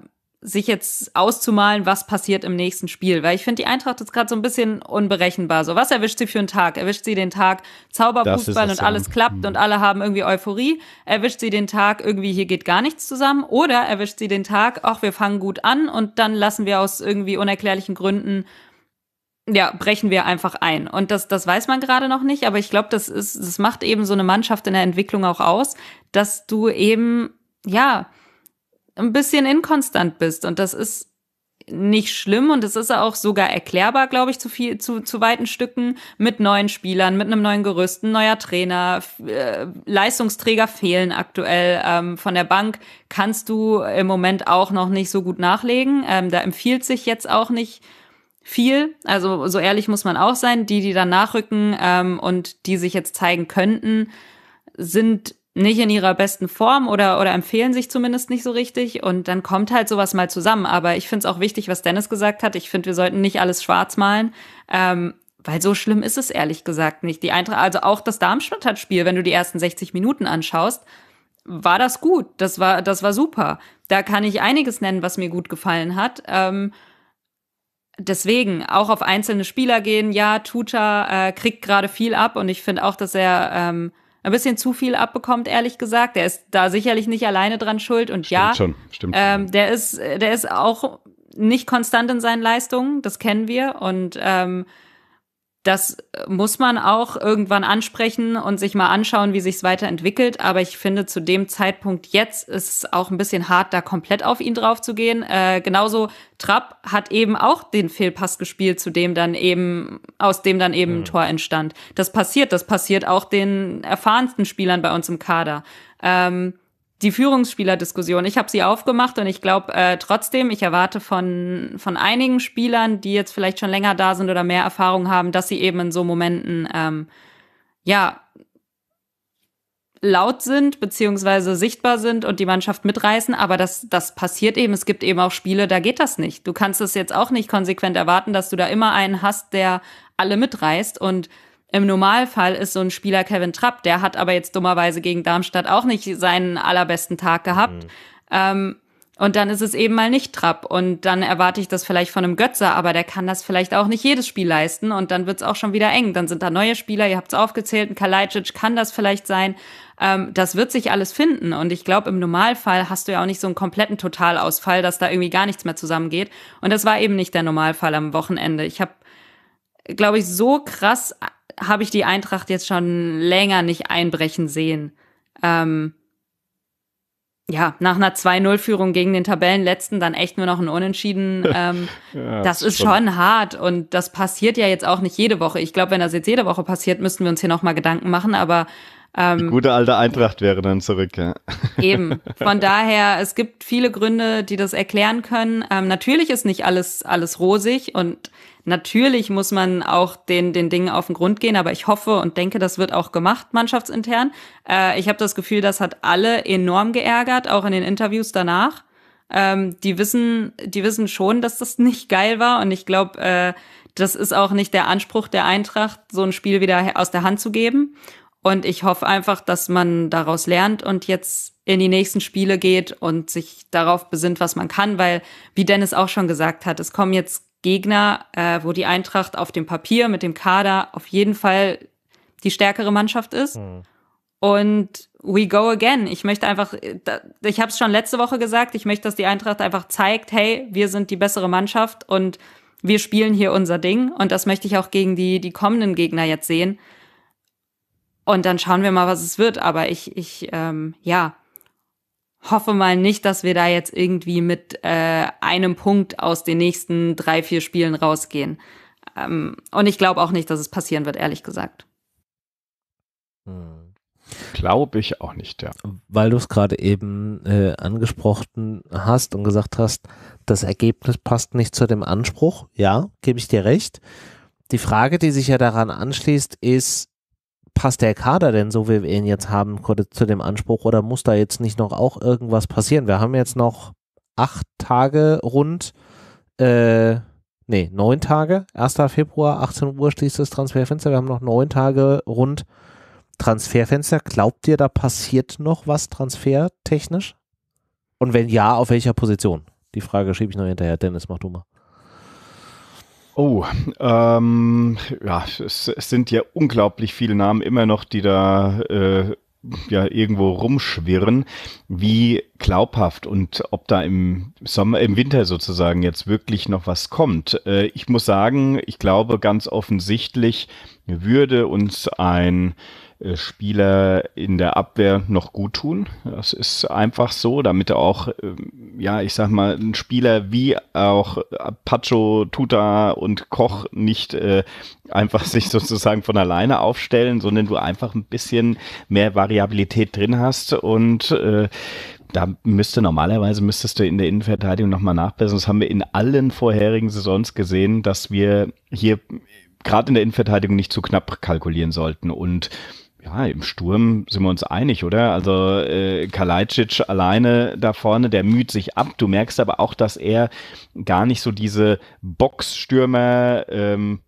sich jetzt auszumalen, was passiert im nächsten Spiel. Weil ich finde, die Eintracht ist gerade so ein bisschen unberechenbar. So, was erwischt sie für einen Tag? Erwischt sie den Tag Zauberfußball und alles klappt hm. und alle haben irgendwie Euphorie? Erwischt sie den Tag irgendwie, hier geht gar nichts zusammen? Oder erwischt sie den Tag, ach, wir fangen gut an und dann lassen wir aus irgendwie unerklärlichen Gründen ja, brechen wir einfach ein. Und das, das weiß man gerade noch nicht, aber ich glaube, das ist, das macht eben so eine Mannschaft in der Entwicklung auch aus, dass du eben, ja, ein bisschen inkonstant bist. Und das ist nicht schlimm und es ist auch sogar erklärbar, glaube ich, zu viel, zu, zu weiten Stücken mit neuen Spielern, mit einem neuen Gerüst, ein neuer Trainer, äh, Leistungsträger fehlen aktuell ähm, von der Bank. Kannst du im Moment auch noch nicht so gut nachlegen. Ähm, da empfiehlt sich jetzt auch nicht viel. Also so ehrlich muss man auch sein. Die, die da nachrücken ähm, und die sich jetzt zeigen könnten, sind nicht in ihrer besten Form oder, oder empfehlen sich zumindest nicht so richtig. Und dann kommt halt sowas mal zusammen. Aber ich finde es auch wichtig, was Dennis gesagt hat. Ich finde, wir sollten nicht alles schwarz malen. Ähm, weil so schlimm ist es ehrlich gesagt nicht. Die Eintracht, also auch das Darmstadt-Spiel, wenn du die ersten 60 Minuten anschaust, war das gut. Das war, das war super. Da kann ich einiges nennen, was mir gut gefallen hat. Ähm, deswegen auch auf einzelne Spieler gehen. Ja, Tuta äh, kriegt gerade viel ab und ich finde auch, dass er ähm, ein bisschen zu viel abbekommt, ehrlich gesagt. Der ist da sicherlich nicht alleine dran schuld. Und stimmt ja, schon, stimmt. Ähm, der ist, der ist auch nicht konstant in seinen Leistungen, das kennen wir. Und ähm, das äh, muss man auch irgendwann ansprechen und sich mal anschauen, wie sich es weiterentwickelt. Aber ich finde, zu dem Zeitpunkt jetzt ist es auch ein bisschen hart, da komplett auf ihn drauf zu gehen. Äh, genauso Trapp hat eben auch den Fehlpass gespielt, zu dem dann eben, aus dem dann eben mhm. ein Tor entstand. Das passiert, das passiert auch den erfahrensten Spielern bei uns im Kader. Ähm, die Führungsspielerdiskussion. Ich habe sie aufgemacht und ich glaube äh, trotzdem, ich erwarte von, von einigen Spielern, die jetzt vielleicht schon länger da sind oder mehr Erfahrung haben, dass sie eben in so Momenten ähm, ja laut sind beziehungsweise sichtbar sind und die Mannschaft mitreißen, aber das, das passiert eben. Es gibt eben auch Spiele, da geht das nicht. Du kannst es jetzt auch nicht konsequent erwarten, dass du da immer einen hast, der alle mitreißt und im Normalfall ist so ein Spieler Kevin Trapp, der hat aber jetzt dummerweise gegen Darmstadt auch nicht seinen allerbesten Tag gehabt. Mhm. Ähm, und dann ist es eben mal nicht Trapp. Und dann erwarte ich das vielleicht von einem Götzer, aber der kann das vielleicht auch nicht jedes Spiel leisten. Und dann wird's auch schon wieder eng. Dann sind da neue Spieler, ihr habt's aufgezählt, ein Kalajdzic kann das vielleicht sein. Ähm, das wird sich alles finden. Und ich glaube, im Normalfall hast du ja auch nicht so einen kompletten Totalausfall, dass da irgendwie gar nichts mehr zusammengeht. Und das war eben nicht der Normalfall am Wochenende. Ich habe, glaube ich, so krass habe ich die Eintracht jetzt schon länger nicht einbrechen sehen. Ähm, ja, nach einer 2-0-Führung gegen den Tabellenletzten dann echt nur noch ein Unentschieden. Ähm, ja, das, ist schon. hart und das passiert ja jetzt auch nicht jede Woche. Ich glaube, wenn das jetzt jede Woche passiert, müssten wir uns hier nochmal Gedanken machen, aber ähm, Die gute
alte Eintracht wäre dann zurück, ja.
Eben. Von daher, es gibt viele Gründe, die das erklären können. Ähm, natürlich ist nicht alles, alles rosig und Natürlich muss man auch den, den Dingen auf den Grund gehen, aber ich hoffe und denke, das wird auch gemacht, mannschaftsintern. Äh, ich habe das Gefühl, das hat alle enorm geärgert, auch in den Interviews danach. Ähm, die wissen, die wissen schon, dass das nicht geil war und ich glaube, äh, das ist auch nicht der Anspruch der Eintracht, so ein Spiel wieder aus der Hand zu geben. Und ich hoffe einfach, dass man daraus lernt und jetzt in die nächsten Spiele geht und sich darauf besinnt, was man kann, weil, wie Dennis auch schon gesagt hat, es kommen jetzt Gegner, äh, wo die Eintracht auf dem Papier mit dem Kader auf jeden Fall die stärkere Mannschaft ist. Mhm. Und we go again. Ich möchte einfach, ich habe es schon letzte Woche gesagt, ich möchte, dass die Eintracht einfach zeigt, hey, wir sind die bessere Mannschaft und wir spielen hier unser Ding. Und das möchte ich auch gegen die, die kommenden Gegner jetzt sehen. Und dann schauen wir mal, was es wird. Aber ich, ich, ähm, ja, hoffe mal nicht, dass wir da jetzt irgendwie mit äh, einem Punkt aus den nächsten drei, vier Spielen rausgehen. Ähm, und ich glaube auch nicht, dass es passieren wird, ehrlich gesagt.
Hm. Glaube ich auch nicht, ja.
Weil du es gerade eben äh, angesprochen hast und gesagt hast, das Ergebnis passt nicht zu dem Anspruch. Ja, gebe ich dir recht. Die Frage, die sich ja daran anschließt, ist, passt der Kader denn so, wie wir ihn jetzt haben, zu dem Anspruch oder muss da jetzt nicht noch auch irgendwas passieren? Wir haben jetzt noch acht Tage rund, äh, nee, neun Tage, 1. Februar, 18 Uhr schließt das Transferfenster. Wir haben noch neun Tage rund Transferfenster. Glaubt ihr, da passiert noch was transfertechnisch? Und wenn ja, auf welcher Position? Die Frage schiebe ich noch hinterher. Dennis, mach du mal.
Oh, ähm, ja, es, es, sind ja unglaublich viele Namen immer noch, die da äh, ja irgendwo rumschwirren. Wie glaubhaft und ob da im Sommer, im Winter sozusagen jetzt wirklich noch was kommt. Äh, ich muss sagen, ich glaube ganz offensichtlich würde uns ein äh, Spieler in der Abwehr noch gut tun. Das ist einfach so, damit auch, ähm, ja, ich sag mal, ein Spieler wie auch Pacho, Tuta und Koch nicht äh, einfach sich sozusagen von alleine aufstellen, sondern du einfach ein bisschen mehr Variabilität drin hast und äh, da müsste normalerweise müsstest du in der Innenverteidigung nochmal nachbessern. Das haben wir in allen vorherigen Saisons gesehen, dass wir hier gerade in der Innenverteidigung nicht zu knapp kalkulieren sollten. Und ja, im Sturm sind wir uns einig, oder? Also äh, Kalajdzic alleine da vorne, der müht sich ab. Du merkst aber auch, dass er gar nicht so diese Boxstürmer ähm,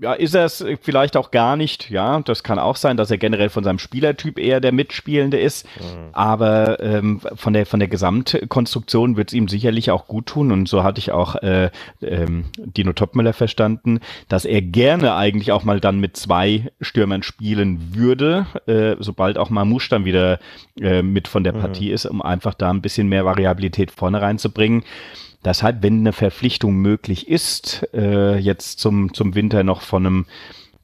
ja, ist er es vielleicht auch gar nicht. Ja, das kann auch sein, dass er generell von seinem Spielertyp eher der Mitspielende ist. Mhm. Aber ähm, von, der, von der Gesamtkonstruktion wird es ihm sicherlich auch gut tun. Und so hatte ich auch äh, ähm, Dino Topmüller verstanden, dass er gerne eigentlich auch mal dann mit zwei Stürmern spielen würde, äh, sobald auch Mamouche dann wieder äh, mit von der mhm. Partie mhm. ist, um einfach da ein bisschen mehr Variabilität vorne reinzubringen. Deshalb, wenn eine Verpflichtung möglich ist, äh, jetzt zum, zum Winter noch von einem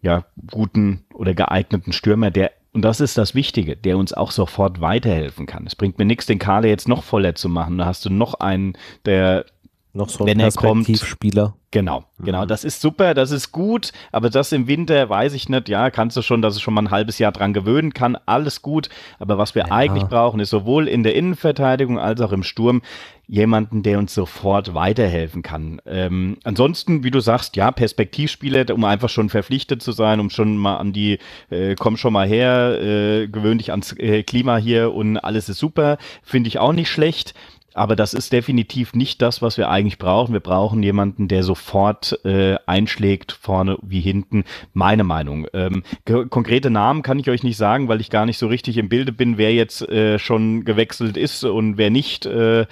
ja, guten oder geeigneten Stürmer, der und das ist das Wichtige, der uns auch sofort weiterhelfen kann. Es bringt mir nichts, den Kader jetzt noch voller zu machen. Da hast du noch einen, der noch so ein Perspektivspieler. Genau, genau. Mhm. Das ist super, das ist gut, aber das im Winter weiß ich nicht. Ja, kannst du schon, dass es schon mal ein halbes Jahr dran gewöhnen kann. Alles gut. Aber was wir ja. eigentlich brauchen, ist sowohl in der Innenverteidigung als auch im Sturm jemanden, der uns sofort weiterhelfen kann. Ähm, ansonsten, wie du sagst, ja, Perspektivspieler, um einfach schon verpflichtet zu sein, um schon mal an die, äh, komm schon mal her, äh, gewöhn dich ans äh, Klima hier und alles ist super, finde ich auch nicht schlecht. Aber das ist definitiv nicht das, was wir eigentlich brauchen. Wir brauchen jemanden, der sofort äh, einschlägt, vorne wie hinten. Meine Meinung. Ähm, konkrete Namen kann ich euch nicht sagen, weil ich gar nicht so richtig im Bilde bin, wer jetzt äh, schon gewechselt ist und wer nicht. Äh,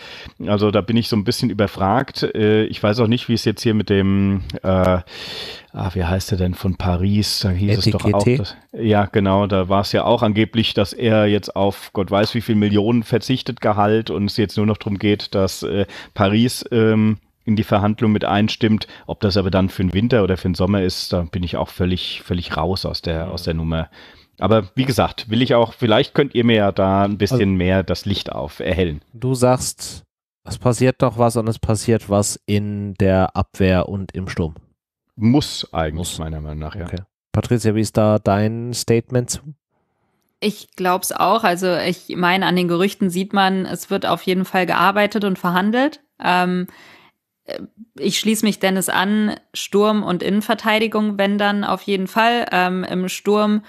also da bin ich so ein bisschen überfragt. Äh, ich weiß auch nicht, wie es jetzt hier mit dem Äh, ah, wie heißt er denn von Paris? Da hieß es doch auch. Dass, ja, genau, da war es ja auch angeblich, dass er jetzt auf Gott weiß wie viel Millionen verzichtet Gehalt und es jetzt nur noch darum geht, dass äh, Paris ähm, in die Verhandlung mit einstimmt. Ob das aber dann für den Winter oder für den Sommer ist, da bin ich auch völlig, völlig raus aus der, aus der Nummer. Aber wie gesagt, will ich auch, vielleicht könnt ihr mir ja da ein also bisschen also, mehr das Licht auf erhellen.
Du sagst, es passiert doch was und es passiert was in der Abwehr und im Sturm. Muss eigentlich, Muss. meiner Meinung nach, ja. Okay. Patricia, wie ist da dein Statement zu?
Ich glaube es auch. Also ich meine, an den Gerüchten sieht man, es wird auf jeden Fall gearbeitet und verhandelt. Ähm, äh, ich schließe mich Dennis an, Sturm und Innenverteidigung, wenn dann auf jeden Fall. Ähm, Im Sturm,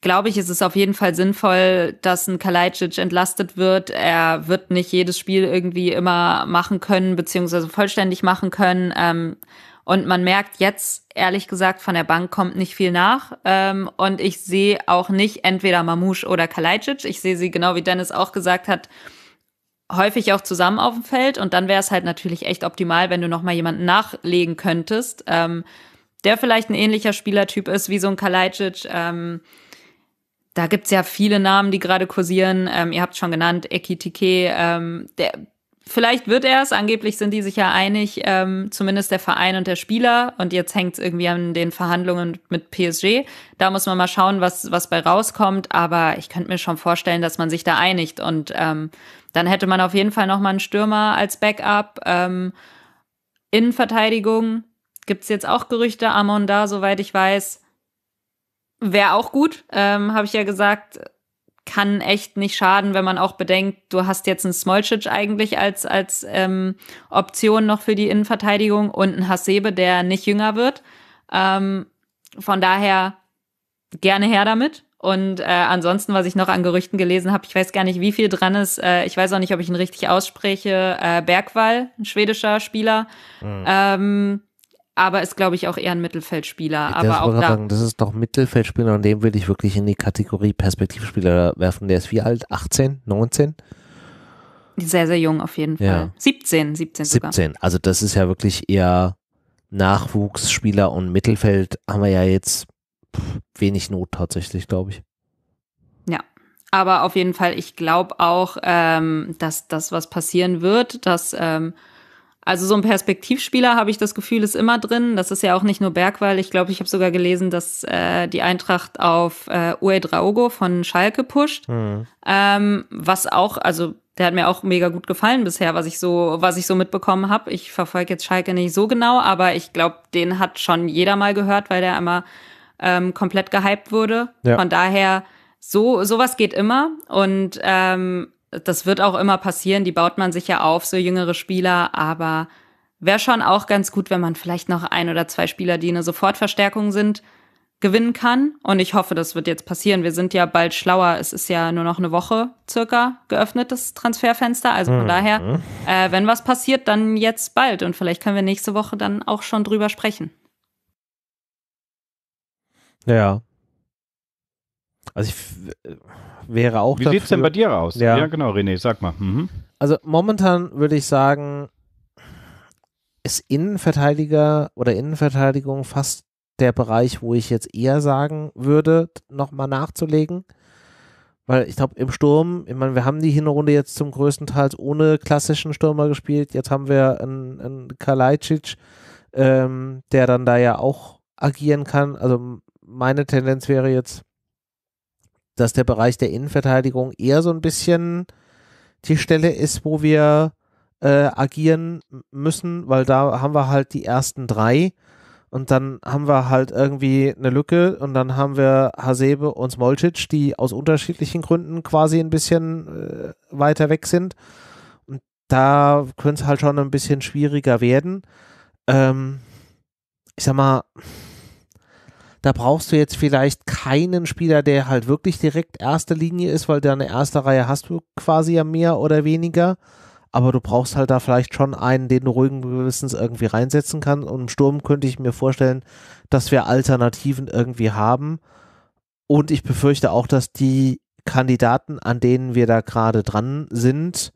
glaube ich, ist es auf jeden Fall sinnvoll, dass ein Kalajdzic entlastet wird. Er wird nicht jedes Spiel irgendwie immer machen können, beziehungsweise vollständig machen können. Ähm, und man merkt jetzt, ehrlich gesagt, von der Bank kommt nicht viel nach. Ähm, und ich sehe auch nicht entweder Mamouche oder Kalajdzic. Ich sehe sie, genau wie Dennis auch gesagt hat, häufig auch zusammen auf dem Feld. Und dann wäre es halt natürlich echt optimal, wenn du noch mal jemanden nachlegen könntest, ähm, der vielleicht ein ähnlicher Spielertyp ist wie so ein Kalajdzic. Ähm, da gibt's ja viele Namen, die gerade kursieren. Ähm, ihr habt schon genannt, Ekitike, ähm, der, vielleicht wird er es. Angeblich sind die sich ja einig, ähm, zumindest der Verein und der Spieler. Und jetzt hängt es irgendwie an den Verhandlungen mit PSG. Da muss man mal schauen, was, was bei rauskommt. Aber ich könnte mir schon vorstellen, dass man sich da einigt. Und ähm, dann hätte man auf jeden Fall nochmal einen Stürmer als Backup. Ähm, Innenverteidigung gibt es jetzt auch Gerüchte. Amon da, soweit ich weiß, wäre auch gut. Ähm, Habe ich ja gesagt kann echt nicht schaden, wenn man auch bedenkt, du hast jetzt einen Smolcic eigentlich als, als ähm, Option noch für die Innenverteidigung und einen Hasebe, der nicht jünger wird. Ähm, von daher gerne her damit. Und äh, ansonsten, was ich noch an Gerüchten gelesen habe, ich weiß gar nicht, wie viel dran ist. Äh, ich weiß auch nicht, ob ich ihn richtig ausspreche. Äh, Bergwall, ein schwedischer Spieler. Mhm. Ähm, aber ist, glaube ich, auch eher ein Mittelfeldspieler. Das aber auch da sagen, das ist
doch Mittelfeldspieler und den würde ich wirklich in die Kategorie Perspektivspieler werfen. Der ist wie alt? 18, 19?
Sehr, sehr jung auf jeden Fall. 17, 17 sogar. 17,
also das ist ja wirklich eher Nachwuchsspieler und Mittelfeld haben wir ja jetzt wenig Not tatsächlich, glaube ich.
Ja, aber auf jeden Fall, ich glaube auch, ähm, dass das, was passieren wird, dass ähm, also so ein Perspektivspieler habe ich das Gefühl, ist immer drin. Das ist ja auch nicht nur Bergwall. Ich glaube, ich habe sogar gelesen, dass äh, die Eintracht auf äh, Ue Draogo von Schalke pusht. Mhm. Ähm, was auch, also der hat mir auch mega gut gefallen bisher, was ich so, was ich so mitbekommen habe. Ich verfolge jetzt Schalke nicht so genau, aber ich glaube, den hat schon jeder mal gehört, weil der einmal ähm, komplett gehypt wurde. Ja. Von daher, so sowas geht immer. Und ähm, das wird auch immer passieren, die baut man sich ja auf, so jüngere Spieler, aber wäre schon auch ganz gut, wenn man vielleicht noch ein oder zwei Spieler, die eine Sofortverstärkung sind, gewinnen kann. Und ich hoffe, das wird jetzt passieren. Wir sind ja bald schlauer. Es ist ja nur noch eine Woche circa geöffnet, das Transferfenster. Also von mhm. daher, äh, wenn was passiert, dann jetzt bald. Und vielleicht können wir nächste Woche dann auch schon drüber sprechen.
Ja. Also ich äh, wäre auch Wie Wie sieht es denn bei dir aus? Ja. ja, genau, René, sag mal. Mhm.
Also momentan würde ich sagen, ist Innenverteidiger oder Innenverteidigung fast der Bereich, wo ich jetzt eher sagen würde, nochmal nachzulegen. Weil ich glaube, im Sturm, ich meine, wir haben die Hinrunde jetzt zum größten Teil ohne klassischen Stürmer gespielt. Jetzt haben wir einen, einen Kalajdzic, ähm, der dann da ja auch agieren kann. Also meine Tendenz wäre jetzt, dass der Bereich der Innenverteidigung eher so ein bisschen die Stelle ist, wo wir äh, agieren müssen, weil da haben wir halt die ersten drei und dann haben wir halt irgendwie eine Lücke und dann haben wir Hasebe und Smolcic, die aus unterschiedlichen Gründen quasi ein bisschen äh, weiter weg sind. Und da könnte es halt schon ein bisschen schwieriger werden. Ähm, ich sag mal, da brauchst du jetzt vielleicht keinen Spieler, der halt wirklich direkt erste Linie ist, weil deine erste Reihe hast du quasi ja mehr oder weniger. Aber du brauchst halt da vielleicht schon einen, den du ruhigen Gewissens irgendwie reinsetzen kannst. Und im Sturm könnte ich mir vorstellen, dass wir Alternativen irgendwie haben. Und ich befürchte auch, dass die Kandidaten, an denen wir da gerade dran sind,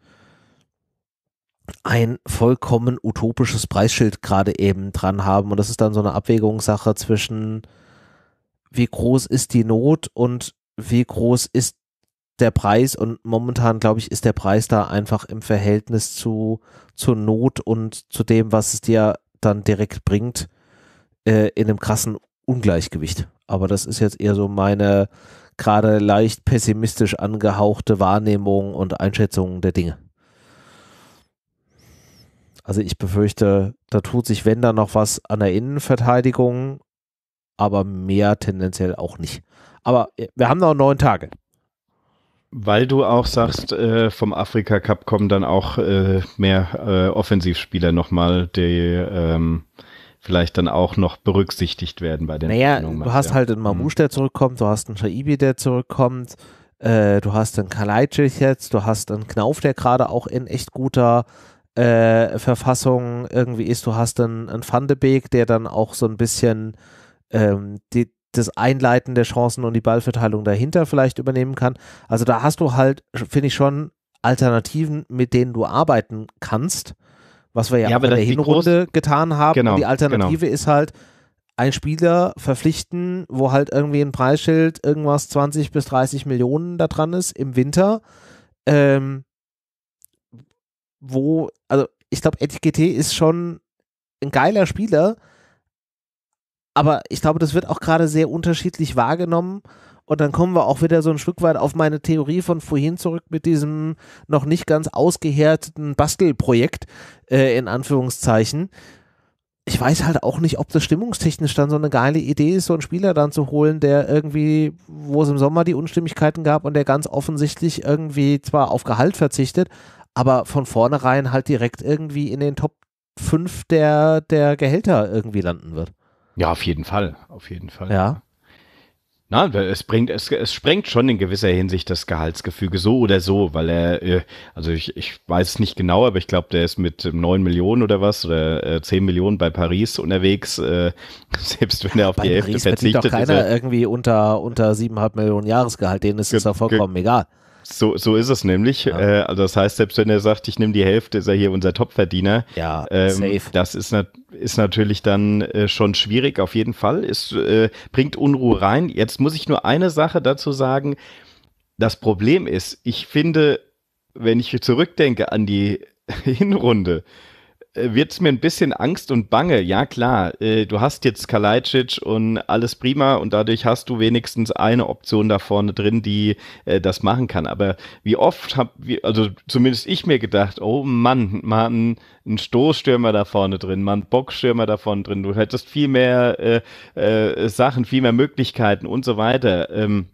ein vollkommen utopisches Preisschild gerade eben dran haben. Und das ist dann so eine Abwägungssache zwischen wie groß ist die Not und wie groß ist der Preis und momentan glaube ich ist der Preis da einfach im Verhältnis zu zur Not und zu dem, was es dir dann direkt bringt, äh, in einem krassen Ungleichgewicht. Aber das ist jetzt eher so meine gerade leicht pessimistisch angehauchte Wahrnehmung und Einschätzung der Dinge. Also ich befürchte, da tut sich, wenn da noch was an der Innenverteidigung, aber mehr
tendenziell auch nicht. Aber äh, wir haben noch neun Tage. Weil du auch sagst, äh, vom Afrika Cup kommen dann auch äh, mehr äh, Offensivspieler nochmal, die ähm, vielleicht dann auch noch berücksichtigt werden bei den Naja, du hast ja. halt einen Mamouche,
mhm. der zurückkommt, du hast einen Shaibi, der zurückkommt, äh, du hast einen Kalajdzic jetzt, du hast einen Knauf, der gerade auch in echt guter äh, Verfassung irgendwie ist, du hast einen, einen Van de Beek, der dann auch so ein bisschen ähm, die, das Einleiten der Chancen und die Ballverteilung dahinter vielleicht übernehmen kann. Also da hast du halt, finde ich schon, Alternativen, mit denen du arbeiten kannst, was wir ja, ja in der Hinrunde getan haben. Genau, und die Alternative genau. ist halt, einen Spieler verpflichten, wo halt irgendwie ein Preisschild irgendwas 20 bis 30 Millionen da dran ist im Winter. Ähm, wo, also ich glaube, Etikette ist schon ein geiler Spieler, aber ich glaube, das wird auch gerade sehr unterschiedlich wahrgenommen. Und dann kommen wir auch wieder so ein Stück weit auf meine Theorie von vorhin zurück mit diesem noch nicht ganz ausgehärteten Bastelprojekt, äh, in Anführungszeichen. Ich weiß halt auch nicht, ob das stimmungstechnisch dann so eine geile Idee ist, so einen Spieler dann zu holen, der irgendwie, wo es im Sommer die Unstimmigkeiten gab und der ganz offensichtlich irgendwie zwar auf Gehalt verzichtet, aber von vornherein halt direkt irgendwie in den Top 5 der, der Gehälter irgendwie landen wird.
Ja, auf jeden Fall, auf jeden Fall. Ja. Na, es bringt, es, es sprengt schon in gewisser Hinsicht das Gehaltsgefüge, so oder so, weil er, äh, also ich, ich weiß es nicht genau, aber ich glaube, der ist mit 9 ähm, Millionen oder was oder 10 äh, Millionen bei Paris unterwegs, äh, selbst wenn er auf bei die Hälfte Paris verzichtet. Doch keiner ist er, irgendwie unter, unter 7,5 Millionen Jahresgehalt, denen ist es ja vollkommen egal. So, so ist es nämlich. Ja. Äh, also das heißt, selbst wenn er sagt, ich nehme die Hälfte, ist er hier unser Topverdiener. Ja, ähm, safe. Das ist, nat ist natürlich dann äh, schon schwierig, auf jeden Fall. Es äh, bringt Unruhe rein. Jetzt muss ich nur eine Sache dazu sagen. Das Problem ist, ich finde, wenn ich zurückdenke an die Hinrunde äh, wird es mir ein bisschen Angst und Bange. Ja, klar, äh, du hast jetzt Kalajdzic und alles prima und dadurch hast du wenigstens eine Option da vorne drin, die äh, das machen kann. Aber wie oft hab, wie, also zumindest ich mir gedacht, oh Mann, man einen, einen Stoßstürmer da vorne drin, man einen Boxstürmer da vorne drin. Du hättest viel mehr äh, äh, Sachen, viel mehr Möglichkeiten und so weiter. Ähm,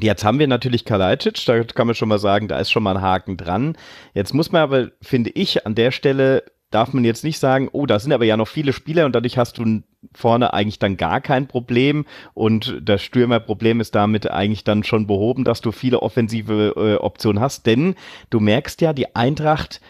Jetzt haben wir natürlich Kalajdzic, da kann man schon mal sagen, da ist schon mal ein Haken dran. Jetzt muss man aber, finde ich, an der Stelle darf man jetzt nicht sagen, oh, da sind aber ja noch viele Spieler und dadurch hast du vorne eigentlich dann gar kein Problem und das Stürmerproblem ist damit eigentlich dann schon behoben, dass du viele offensive äh, Optionen hast, denn du merkst ja, die Eintracht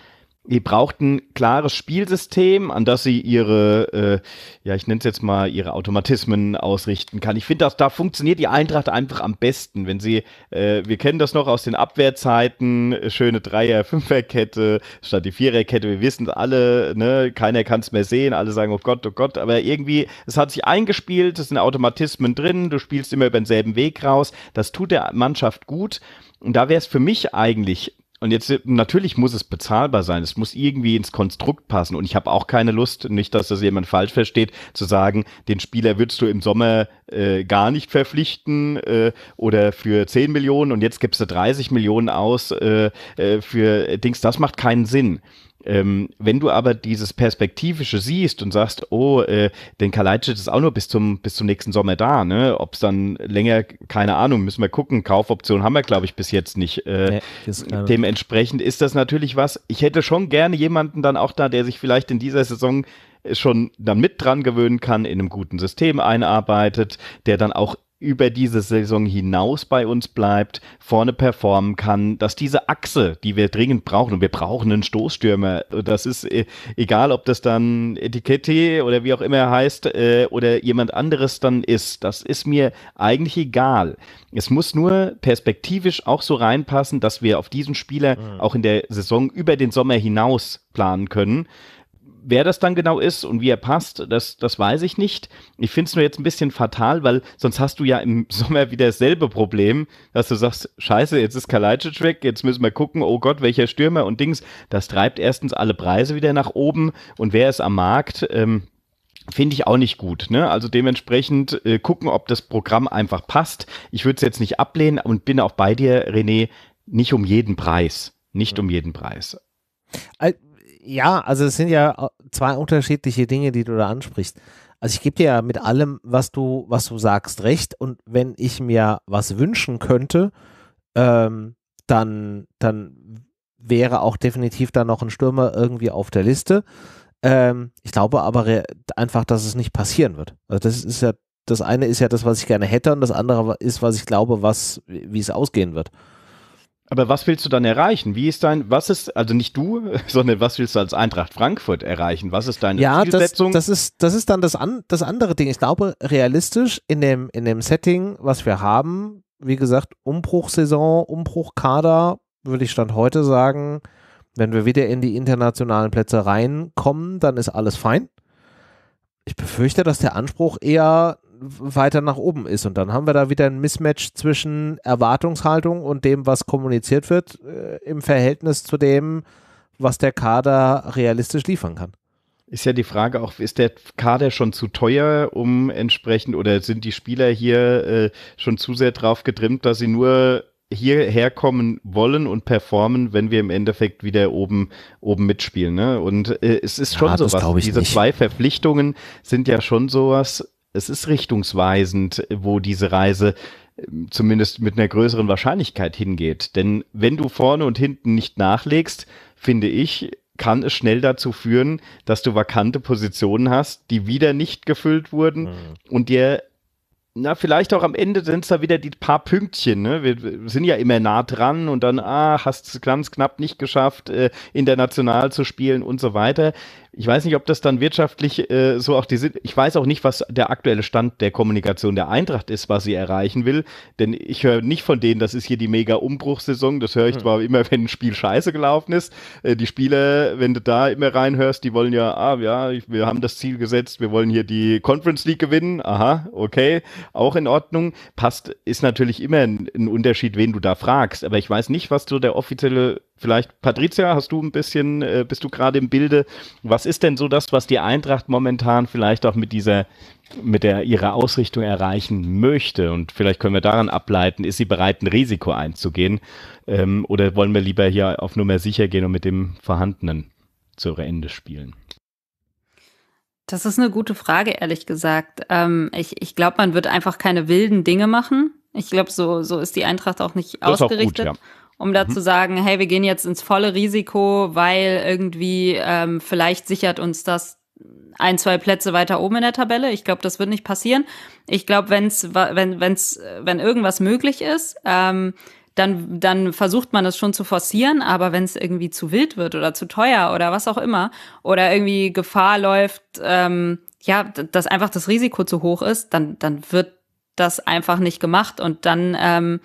die brauchten ein klares Spielsystem, an das sie ihre, äh, ja, ich nenne es jetzt mal, ihre Automatismen ausrichten kann. Ich finde, dass da funktioniert die Eintracht einfach am besten, wenn sie, äh, wir kennen das noch aus den Abwehrzeiten, äh, schöne Dreier-, Fünferkette statt die Viererkette. Wir wissen alle, ne, keiner kann es mehr sehen, alle sagen, oh Gott, oh Gott, aber irgendwie, es hat sich eingespielt, es sind Automatismen drin, du spielst immer über denselben Weg raus. Das tut der Mannschaft gut. Und da wäre es für mich eigentlich und jetzt natürlich muss es bezahlbar sein. Es muss irgendwie ins Konstrukt passen. Und ich habe auch keine Lust, nicht, dass das jemand falsch versteht, zu sagen, den Spieler würdest du im Sommer äh, gar nicht verpflichten äh, oder für 10 Millionen und jetzt gibst du 30 Millionen aus äh, äh, für Dings. Das macht keinen Sinn. Ähm, wenn du aber dieses Perspektivische siehst und sagst, oh, äh, den Kalajdzic ist auch nur bis zum, bis zum nächsten Sommer da, ne? Ob es dann länger, keine Ahnung, müssen wir gucken. Kaufoption haben wir, glaube ich, bis jetzt nicht. Äh, nee, dementsprechend ist das natürlich was. Ich hätte schon gerne jemanden dann auch da, der sich vielleicht in dieser Saison schon dann mit dran gewöhnen kann, in einem guten System einarbeitet, der dann auch über diese Saison hinaus bei uns bleibt, vorne performen kann, dass diese Achse, die wir dringend brauchen, und wir brauchen einen Stoßstürmer, das ist äh, egal, ob das dann Etikette oder wie auch immer heißt äh, oder jemand anderes dann ist, das ist mir eigentlich egal. Es muss nur perspektivisch auch so reinpassen, dass wir auf diesen Spieler mhm. auch in der Saison über den Sommer hinaus planen können wer das dann genau ist und wie er passt, das, das weiß ich nicht. Ich finde es nur jetzt ein bisschen fatal, weil sonst hast du ja im Sommer wieder dasselbe Problem, dass du sagst, scheiße, jetzt ist Kalajdzic weg, jetzt müssen wir gucken, oh Gott, welcher Stürmer und Dings. Das treibt erstens alle Preise wieder nach oben und wer ist am Markt? Ähm, Finde ich auch nicht gut. Ne? Also dementsprechend äh, gucken, ob das Programm einfach passt. Ich würde es jetzt nicht ablehnen und bin auch bei dir, René, nicht um jeden Preis. Nicht um jeden Preis
ja, also es sind ja zwei unterschiedliche Dinge, die du da ansprichst. Also ich gebe dir ja mit allem, was du, was du sagst, recht. Und wenn ich mir was wünschen könnte, ähm, dann, dann wäre auch definitiv da noch ein Stürmer irgendwie auf der Liste. Ähm, ich glaube aber einfach, dass es nicht passieren wird. Also das ist ja, das eine ist ja das, was ich gerne
hätte und das andere ist, was ich glaube, was, wie es ausgehen wird. Aber was willst du dann erreichen? Wie ist dein, was ist, also nicht du, sondern was willst du als Eintracht Frankfurt erreichen? Was ist deine ja, Zielsetzung? Das, das,
ist, das ist dann das, an, das andere Ding. Ich glaube, realistisch in dem, in dem Setting, was wir haben, wie gesagt, Umbruchsaison, Umbruchkader, würde ich Stand heute sagen, wenn wir wieder in die internationalen Plätze reinkommen, dann ist alles fein. Ich befürchte, dass der Anspruch eher weiter nach oben ist. Und dann haben wir da wieder ein Mismatch zwischen Erwartungshaltung und dem, was kommuniziert wird, äh, im Verhältnis zu dem, was der Kader realistisch liefern kann.
Ist ja die Frage auch, ist der Kader schon zu teuer, um entsprechend, oder sind die Spieler hier äh, schon zu sehr drauf getrimmt, dass sie nur hierher kommen wollen und performen, wenn wir im Endeffekt wieder oben, oben mitspielen. Ne? Und äh, es ist schon ja, sowas. Diese nicht. zwei Verpflichtungen sind ja schon sowas, es ist richtungsweisend, wo diese Reise ähm, zumindest mit einer größeren Wahrscheinlichkeit hingeht. Denn wenn du vorne und hinten nicht nachlegst, finde ich, kann es schnell dazu führen, dass du vakante Positionen hast, die wieder nicht gefüllt wurden mhm. und dir na, vielleicht auch am Ende sind es da wieder die paar Pünktchen. Ne? Wir sind ja immer nah dran und dann, ah, hast es ganz knapp nicht geschafft, äh, international zu spielen und so weiter. Ich weiß nicht, ob das dann wirtschaftlich äh, so auch die sind. Ich weiß auch nicht, was der aktuelle Stand der Kommunikation der Eintracht ist, was sie erreichen will. Denn ich höre nicht von denen, das ist hier die mega Umbruchssaison. Das höre ich hm. zwar immer, wenn ein Spiel scheiße gelaufen ist. Äh, die Spieler, wenn du da immer reinhörst, die wollen ja, ah ja, wir haben das Ziel gesetzt, wir wollen hier die Conference League gewinnen. Aha, okay, auch in Ordnung. Passt, ist natürlich immer ein, ein Unterschied, wen du da fragst. Aber ich weiß nicht, was so der offizielle Vielleicht, Patricia, hast du ein bisschen, äh, bist du gerade im Bilde? Was ist denn so das, was die Eintracht momentan vielleicht auch mit dieser, mit der ihrer Ausrichtung erreichen möchte? Und vielleicht können wir daran ableiten, ist sie bereit, ein Risiko einzugehen? Ähm, oder wollen wir lieber hier auf Nummer sicher gehen und mit dem Vorhandenen zu Ende spielen?
Das ist eine gute Frage, ehrlich gesagt. Ähm, ich ich glaube, man wird einfach keine wilden Dinge machen. Ich glaube, so, so ist die Eintracht auch nicht das ausgerichtet. Ist auch gut, ja um da mhm. zu sagen, hey, wir gehen jetzt ins volle Risiko, weil irgendwie ähm, vielleicht sichert uns das ein, zwei Plätze weiter oben in der Tabelle. Ich glaube, das wird nicht passieren. Ich glaube, wenn's, wenn, wenn's, wenn irgendwas möglich ist, ähm, dann, dann versucht man es schon zu forcieren, aber wenn es irgendwie zu wild wird oder zu teuer oder was auch immer oder irgendwie Gefahr läuft, ähm, ja, dass einfach das Risiko zu hoch ist, dann, dann wird das einfach nicht gemacht und dann ähm,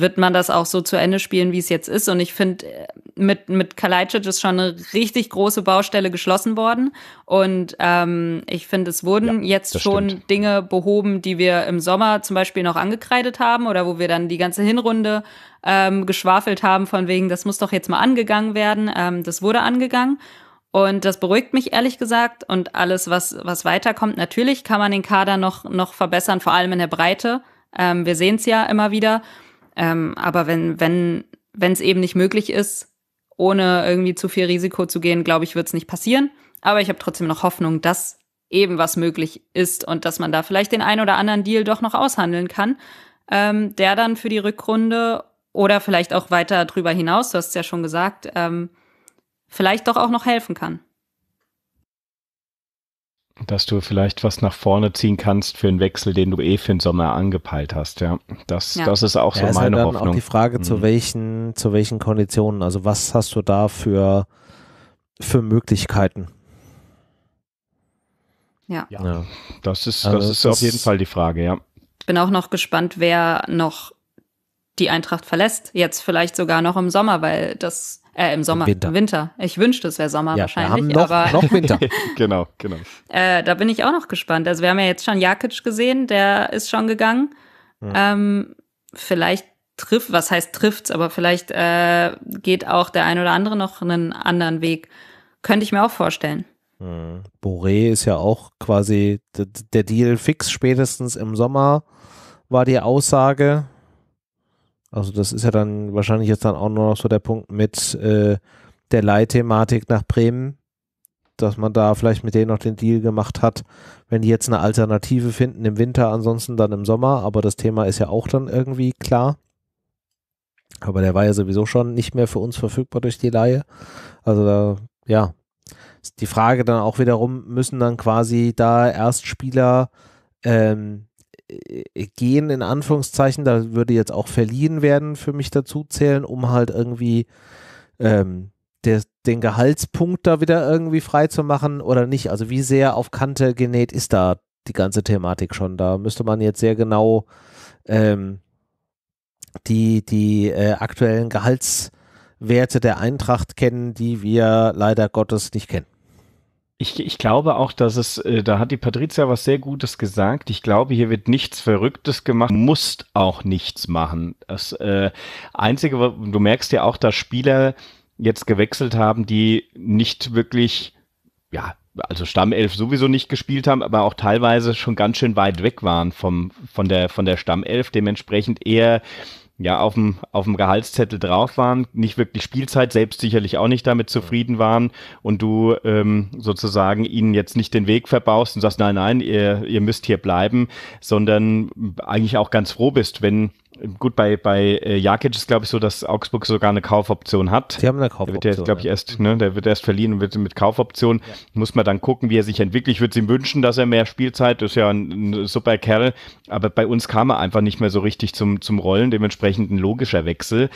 wird man das auch so zu Ende spielen, wie es jetzt ist. Und ich finde, äh, mit, mit Kalajdzic ist schon eine richtig große Baustelle geschlossen worden. Und ähm, ich finde, es wurden ja, jetzt schon stimmt. Dinge behoben, die wir im Sommer zum Beispiel noch angekreidet haben oder wo wir dann die ganze Hinrunde ähm, geschwafelt haben von wegen, das muss doch jetzt mal angegangen werden. Ähm, das wurde angegangen. Und das beruhigt mich ehrlich gesagt. Und alles, was, was weiterkommt, natürlich kann man den Kader noch, noch verbessern, vor allem in der Breite. Ähm, wir sehen es ja immer wieder. Ähm, aber wenn, wenn, wenn es eben nicht möglich ist, ohne irgendwie zu viel Risiko zu gehen, glaube ich, wird es nicht passieren. Aber ich habe trotzdem noch Hoffnung, dass eben was möglich ist und dass man da vielleicht den ein oder anderen Deal doch noch aushandeln kann, ähm, der dann für die Rückrunde oder vielleicht auch weiter drüber hinaus, du hast es ja schon gesagt, ähm, vielleicht doch auch noch helfen kann
dass du vielleicht was nach vorne ziehen kannst für einen Wechsel, den du eh für den Sommer angepeilt hast. Ja, das, ja. das ist auch ja, so ist halt meine ja dann Hoffnung. Auch die Frage, mhm. zu
welchen, zu welchen Konditionen. Also was hast du da für, für Möglichkeiten?
Ja. ja. Das
ist, also das ist das auf jeden Fall die Frage, ja.
Bin auch noch gespannt, wer noch die Eintracht verlässt. Jetzt vielleicht sogar noch im Sommer, weil das äh, im Sommer, Winter. Winter. Ich wünschte, es wäre Sommer ja, wahrscheinlich. Wir haben noch, aber noch
Winter. genau, genau.
Äh, da bin ich auch noch gespannt. Also wir haben ja jetzt schon Jakic gesehen, der ist schon gegangen. Hm. Ähm, vielleicht trifft, was heißt trifft's, aber vielleicht äh, geht auch der ein oder andere noch einen anderen Weg. Könnte ich mir auch vorstellen.
Hm. Boré ist ja auch quasi der Deal fix spätestens im Sommer, war die Aussage. Also das ist ja dann wahrscheinlich jetzt dann auch nur noch so der Punkt mit äh, der Leihthematik nach Bremen, dass man da vielleicht mit denen noch den Deal gemacht hat, wenn die jetzt eine Alternative finden im Winter, ansonsten dann im Sommer, aber das Thema ist ja auch dann irgendwie klar. Aber der war ja sowieso schon nicht mehr für uns verfügbar durch die Laie. Also da, ja, ist die Frage dann auch wiederum, müssen dann quasi da Erstspieler ähm, äh, gehen, in Anführungszeichen, da würde jetzt auch verliehen werden für mich dazu zählen, um halt irgendwie ähm, der, den Gehaltspunkt da wieder irgendwie frei zu machen oder nicht. Also wie sehr auf Kante genäht ist da die ganze Thematik schon. Da müsste man jetzt sehr genau ähm, die, die äh, aktuellen Gehaltswerte
der Eintracht kennen, die wir leider Gottes nicht kennen. Ich, ich glaube auch, dass es, äh, da hat die Patricia was sehr Gutes gesagt. Ich glaube, hier wird nichts Verrücktes gemacht, Du musst auch nichts machen. Das äh, Einzige, du merkst ja auch, dass Spieler jetzt gewechselt haben, die nicht wirklich, ja, also Stammelf sowieso nicht gespielt haben, aber auch teilweise schon ganz schön weit weg waren vom, von, der, von der Stammelf. Dementsprechend eher ja, auf dem, auf dem Gehaltszettel drauf waren, nicht wirklich Spielzeit, selbst sicherlich auch nicht damit zufrieden waren und du ähm, sozusagen ihnen jetzt nicht den Weg verbaust und sagst, nein, nein, ihr, ihr müsst hier bleiben, sondern eigentlich auch ganz froh bist, wenn Gut, bei, bei äh, Jakic ist, glaube ich, so, dass Augsburg sogar eine Kaufoption hat. Sie haben eine Kaufoption. Der wird, glaube ich, erst, ne, der wird erst verliehen und wird mit Kaufoption. Ja. Muss man dann gucken, wie er sich entwickelt. Ich würde ihm wünschen, dass er mehr Spielzeit, das ist ja ein, ein, super Kerl, aber bei uns kam er einfach nicht mehr so richtig zum, zum Rollen, dementsprechend ein logischer Wechsel.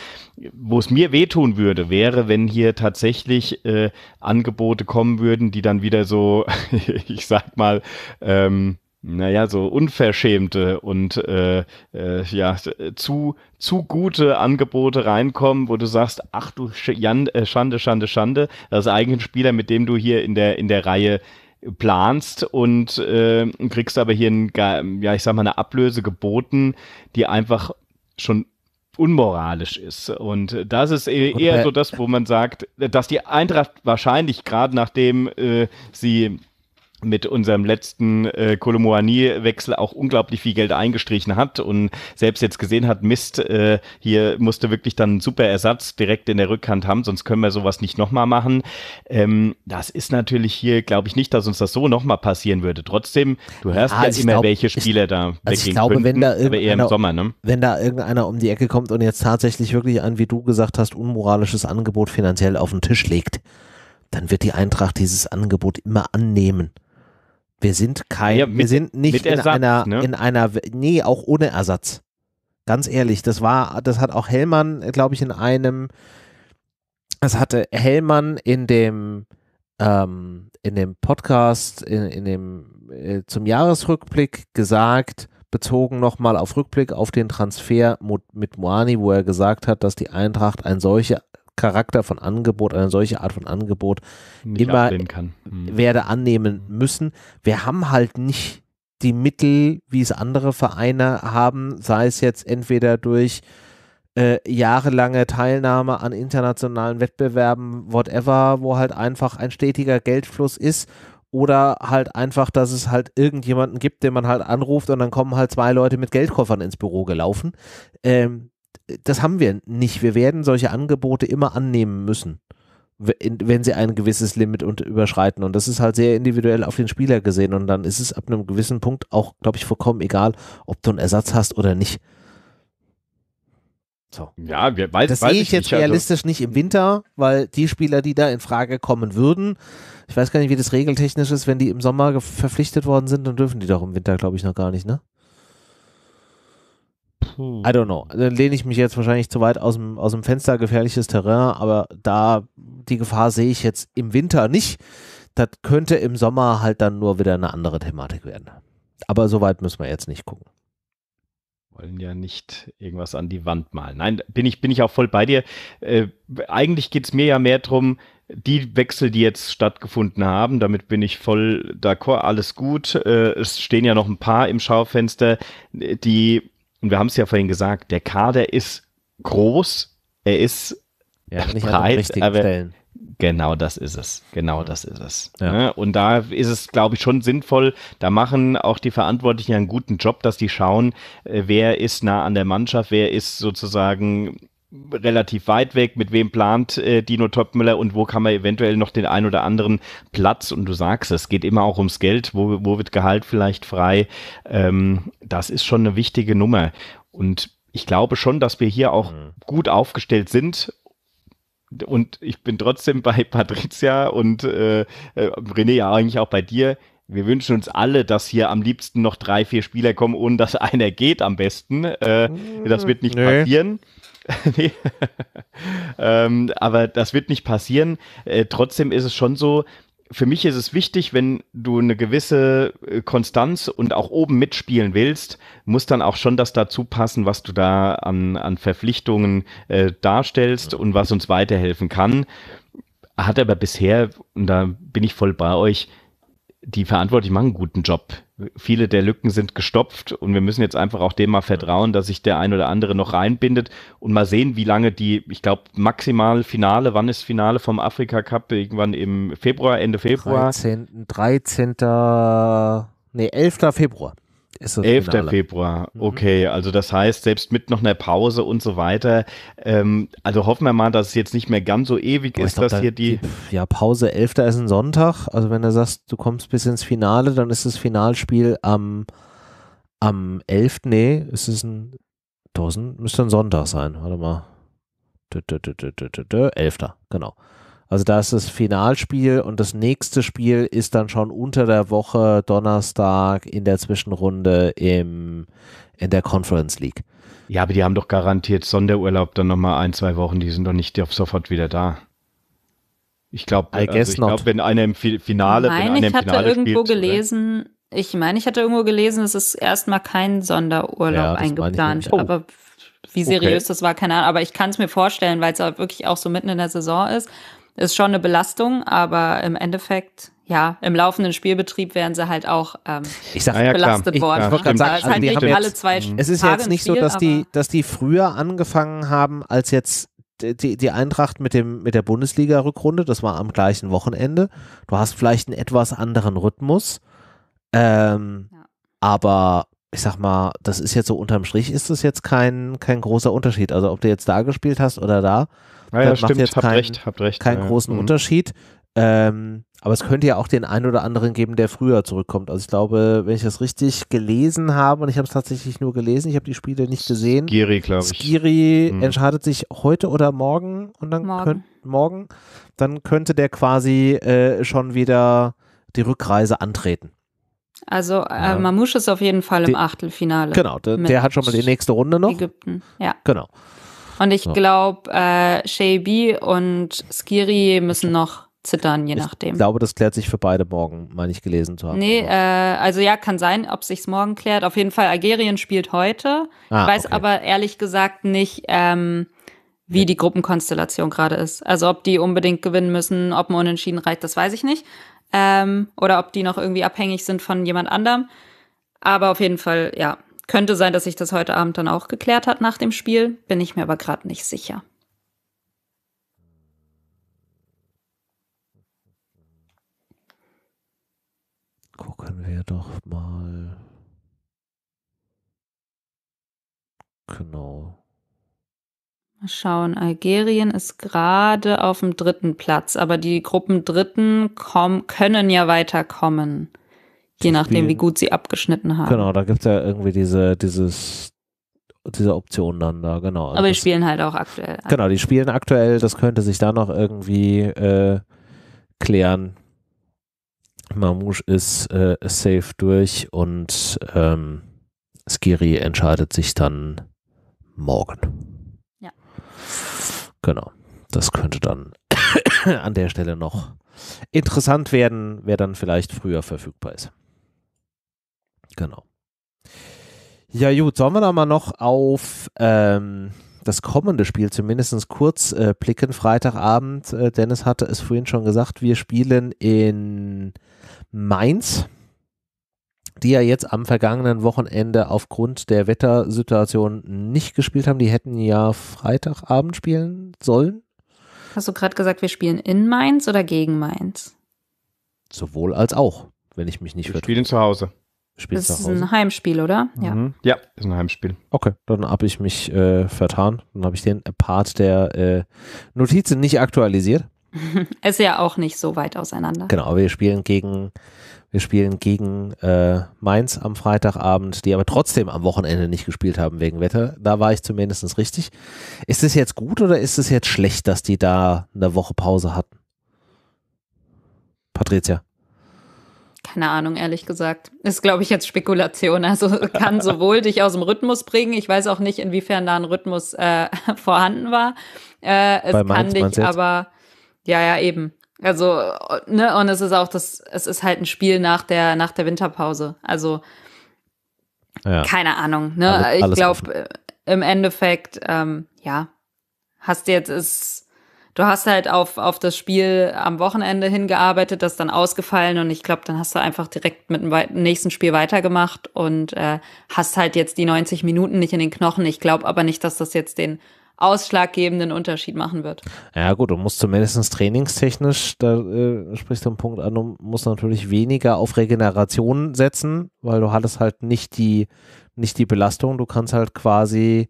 Wo es mir wehtun würde, wäre, wenn hier tatsächlich äh, Angebote kommen würden, die dann wieder so, ich sag mal, ähm, naja, so unverschämte und äh, äh, ja, zu, zu gute Angebote reinkommen, wo du sagst, ach du Sch Jan, äh, Schande, Schande, Schande, das ist eigentlich ein Spieler, mit dem du hier in der, in der Reihe planst und äh, kriegst aber hier, ein, ja, ich sag mal, eine Ablöse geboten, die einfach schon unmoralisch ist. Und das ist e-, eher so das, wo man sagt, dass die Eintracht wahrscheinlich gerade nachdem äh, sie mit unserem letzten äh, Kolomoani-Wechsel auch unglaublich viel Geld eingestrichen hat und selbst jetzt gesehen hat, Mist, äh, hier musste wirklich dann einen super Ersatz direkt in der Rückhand haben, sonst können wir sowas nicht nochmal machen. Ähm, das ist natürlich hier, glaube ich, nicht, dass uns das so nochmal passieren würde. Trotzdem, du hörst ja, ja also immer, glaub, welche Spieler ich, da also ich glaube, könnten, wenn da aber eher im Sommer, ne?
Wenn da irgendeiner um die Ecke kommt und jetzt tatsächlich wirklich ein, wie du gesagt hast, unmoralisches Angebot finanziell auf den Tisch legt, dann wird die Eintracht dieses Angebot immer annehmen. Wir sind kein, ja, mit, wir sind nicht in einer, ne? in einer, nee, auch ohne Ersatz. Ganz ehrlich, das war, das hat auch Hellmann, glaube ich, in einem, das hatte Hellmann in dem, ähm, in dem Podcast, in, in dem, äh, zum Jahresrückblick gesagt, bezogen nochmal auf Rückblick auf den Transfer mit Moani, wo er gesagt hat, dass die Eintracht ein solche, Charakter von Angebot, eine solche Art von Angebot nicht immer kann. Mhm. werde annehmen müssen. Wir haben halt nicht die Mittel, wie es andere Vereine haben, sei es jetzt entweder durch äh, jahrelange Teilnahme an internationalen Wettbewerben, whatever, wo halt einfach ein stetiger Geldfluss ist oder halt einfach, dass es halt irgendjemanden gibt, den man halt anruft und dann kommen halt zwei Leute mit Geldkoffern ins Büro gelaufen. Ähm, das haben wir nicht. Wir werden solche Angebote immer annehmen müssen, wenn sie ein gewisses Limit überschreiten. Und das ist halt sehr individuell auf den Spieler gesehen. Und dann ist es ab einem gewissen Punkt auch, glaube ich, vollkommen egal, ob du einen Ersatz hast oder nicht.
So. Ja, wir, weil, das sehe ich, ich jetzt nicht, also realistisch
also. nicht im Winter, weil die Spieler, die da in Frage kommen würden, ich weiß gar nicht, wie das regeltechnisch ist, wenn die im Sommer verpflichtet worden sind, dann dürfen die doch im Winter, glaube ich, noch gar nicht, ne? Hm. I don't know. Dann lehne ich mich jetzt wahrscheinlich zu weit aus dem, aus dem Fenster, gefährliches Terrain, aber da die Gefahr sehe ich jetzt im Winter nicht. Das könnte im Sommer
halt dann nur wieder eine andere Thematik werden. Aber so weit müssen wir jetzt nicht gucken. Wollen ja nicht irgendwas an die Wand malen. Nein, bin ich, bin ich auch voll bei dir. Äh, eigentlich geht es mir ja mehr darum, die Wechsel, die jetzt stattgefunden haben, damit bin ich voll d'accord, alles gut. Äh, es stehen ja noch ein paar im Schaufenster, die und wir haben es ja vorhin gesagt, der Kader ist groß, er ist ja, nicht breit, an aber Stellen. Genau das ist es. Genau das ist es. Ja. Ne? Und da ist es, glaube ich, schon sinnvoll. Da machen auch die Verantwortlichen einen guten Job, dass die schauen, äh, wer ist nah an der Mannschaft, wer ist sozusagen relativ weit weg, mit wem plant äh, Dino Topmüller und wo kann man eventuell noch den ein oder anderen Platz, und du sagst, es geht immer auch ums Geld, wo, wo wird Gehalt vielleicht frei, ähm, das ist schon eine wichtige Nummer. Und ich glaube schon, dass wir hier auch mhm. gut aufgestellt sind. Und ich bin trotzdem bei Patricia und äh, äh, René, ja eigentlich auch bei dir. Wir wünschen uns alle, dass hier am liebsten noch drei, vier Spieler kommen, ohne dass einer geht am besten. Äh, das wird nicht nee. passieren. nee. ähm, aber das wird nicht passieren. Äh, trotzdem ist es schon so, für mich ist es wichtig, wenn du eine gewisse äh, Konstanz und auch oben mitspielen willst, muss dann auch schon das dazu passen, was du da an, an Verpflichtungen äh, darstellst und was uns weiterhelfen kann. Hat aber bisher, und da bin ich voll bei euch, die Verantwortlichen machen einen guten Job viele der Lücken sind gestopft und wir müssen jetzt einfach auch dem mal vertrauen, dass sich der ein oder andere noch reinbindet und mal sehen, wie lange die, ich glaube, maximal Finale, wann ist Finale vom Afrika Cup? Irgendwann im Februar, Ende Februar.
13. 13. Nee, 11. Februar ist das 11. Finale.
Februar. Mhm. Okay, also das heißt, selbst mit noch einer Pause und so weiter, ähm, also hoffen wir mal, dass es jetzt nicht mehr ganz so ewig oh, ist, dass hier die.
Ja, Pause 11. ist ein Sonntag. Also wenn du sagst, du kommst bis ins Finale, dann ist das Finalspiel am, am 11. Nee, ist es ein. Dosen müsste ein Sonntag sein. Warte mal. 11. Genau. Also da ist das Finalspiel und das nächste Spiel ist dann schon unter der Woche Donnerstag in der Zwischenrunde im, in der Conference
League. Ja, aber die haben doch garantiert Sonderurlaub dann nochmal ein, zwei Wochen. Die sind doch nicht sofort wieder da. Ich glaube, also glaub, wenn einer im Finale. wenn einer ich hatte Finale irgendwo spielt,
gelesen, ich meine, ich hatte irgendwo gelesen, es ist erstmal kein Sonderurlaub ja, eingeplant. Oh. Aber wie seriös okay. das war, keine Ahnung. Aber ich kann es mir vorstellen, weil es wirklich auch so mitten in der Saison ist. Ist schon eine Belastung, aber im Endeffekt ja, im laufenden Spielbetrieb wären sie halt auch ähm, ich sag, ah ja, belastet klar. worden. Ich, ich, ich sagen, also halt jetzt, alle zwei mhm. es ist ja jetzt nicht Spiel, so, dass die,
dass die früher angefangen haben, als jetzt die, die Eintracht mit, dem, mit der Bundesliga-Rückrunde. Das war am gleichen Wochenende. Du hast vielleicht einen etwas anderen Rhythmus. Ähm, ja. Aber ich sag mal, das ist jetzt so unterm Strich, ist das jetzt kein, kein großer Unterschied. Also ob du jetzt da gespielt hast oder da ja, das stimmt, macht jetzt habt kein, recht, habt recht. Keinen ja. großen mhm. Unterschied. Ähm, aber es könnte ja auch den einen oder anderen geben, der früher zurückkommt. Also ich glaube, wenn ich das richtig gelesen habe, und ich habe es tatsächlich nur gelesen, ich habe die Spiele nicht
gesehen. Skiri, glaube ich. Skiri hm.
entscheidet sich heute oder morgen und dann morgen, könnt, morgen dann könnte der quasi äh, schon wieder die Rückreise antreten.
Also äh, Mamouche ist auf jeden Fall im die, Achtelfinale. Genau, der, der, hat schon mal die
nächste Runde noch. Ägypten, ja. Genau.
Und ich ja. glaube, äh, Shay und Skiri müssen noch zittern, je ich nachdem. Ich
glaube, das klärt sich für beide morgen, meine ich
gelesen zu haben. Nee, äh, also ja, kann sein, ob sich's morgen klärt. Auf jeden Fall, Algerien spielt heute. Ah, ich weiß okay. aber ehrlich gesagt nicht, ähm, wie die Gruppenkonstellation gerade ist. Also ob die unbedingt gewinnen müssen, ob ein Unentschieden reicht, das weiß ich nicht. Ähm, oder ob die noch irgendwie abhängig sind von jemand anderem. Aber auf jeden Fall, ja, könnte sein, dass sich das heute Abend dann auch geklärt hat nach dem Spiel, bin ich mir aber gerade nicht sicher.
Gucken wir doch mal. Genau.
Mal schauen, Algerien ist gerade auf dem dritten Platz, aber die Gruppen Dritten können ja weiterkommen. Je nachdem, wie gut sie
abgeschnitten haben. Genau, da gibt es ja irgendwie diese, dieses, diese Option dann da, genau. Also Aber die
spielen halt auch aktuell. Genau,
die spielen aktuell, das könnte sich da noch irgendwie äh, klären. Mamouche ist äh, safe durch und ähm, Skiri entscheidet sich dann morgen. Ja. Genau. Das könnte dann an der Stelle noch interessant werden, wer dann vielleicht früher verfügbar ist. Genau. Ja, gut, sollen wir da mal noch auf ähm, das kommende Spiel zumindest kurz äh, blicken. Freitagabend, äh, Dennis hatte es vorhin schon gesagt, wir spielen in Mainz, die ja jetzt am vergangenen Wochenende aufgrund der Wettersituation nicht gespielt haben. Die hätten ja Freitagabend spielen sollen.
Hast du gerade gesagt, wir spielen in Mainz oder gegen Mainz?
Sowohl als auch, wenn ich mich nicht vertue. Wir spielen zu Hause. Spielst das ist ein
Heimspiel, oder? Mhm.
Ja. ja, ist ein Heimspiel. Okay, dann habe ich mich äh, vertan. Dann habe ich den Part der äh, Notizen nicht aktualisiert.
ist ja auch nicht so weit auseinander.
Genau, wir spielen gegen, wir spielen gegen äh, Mainz am Freitagabend, die aber trotzdem am Wochenende nicht gespielt haben wegen Wetter. Da war ich zumindest richtig. Ist es jetzt gut oder ist es jetzt schlecht, dass die da eine Woche Pause hatten? Patricia
keine Ahnung, ehrlich gesagt. Ist, glaube ich, jetzt Spekulation. Also kann sowohl dich aus dem Rhythmus bringen. Ich weiß auch nicht, inwiefern da ein Rhythmus äh, vorhanden war. Äh, es Bei kann dich aber, ja, ja, eben. Also, ne, und es ist auch das, es ist halt ein Spiel nach der, nach der Winterpause. Also, ja. keine Ahnung, ne? Alles, alles ich glaube, im Endeffekt, ähm, ja, hast du jetzt, ist, du hast halt auf, auf das Spiel am Wochenende hingearbeitet, das dann ausgefallen und ich glaube, dann hast du einfach direkt mit dem nächsten Spiel weitergemacht und äh, hast halt jetzt die 90 Minuten nicht in den Knochen. Ich glaube aber nicht, dass das jetzt den ausschlaggebenden Unterschied machen wird.
Ja gut, du musst zumindest trainingstechnisch, da äh, sprichst du einen Punkt an, du musst natürlich weniger auf Regeneration setzen, weil du hattest halt nicht die, nicht die Belastung, du kannst halt quasi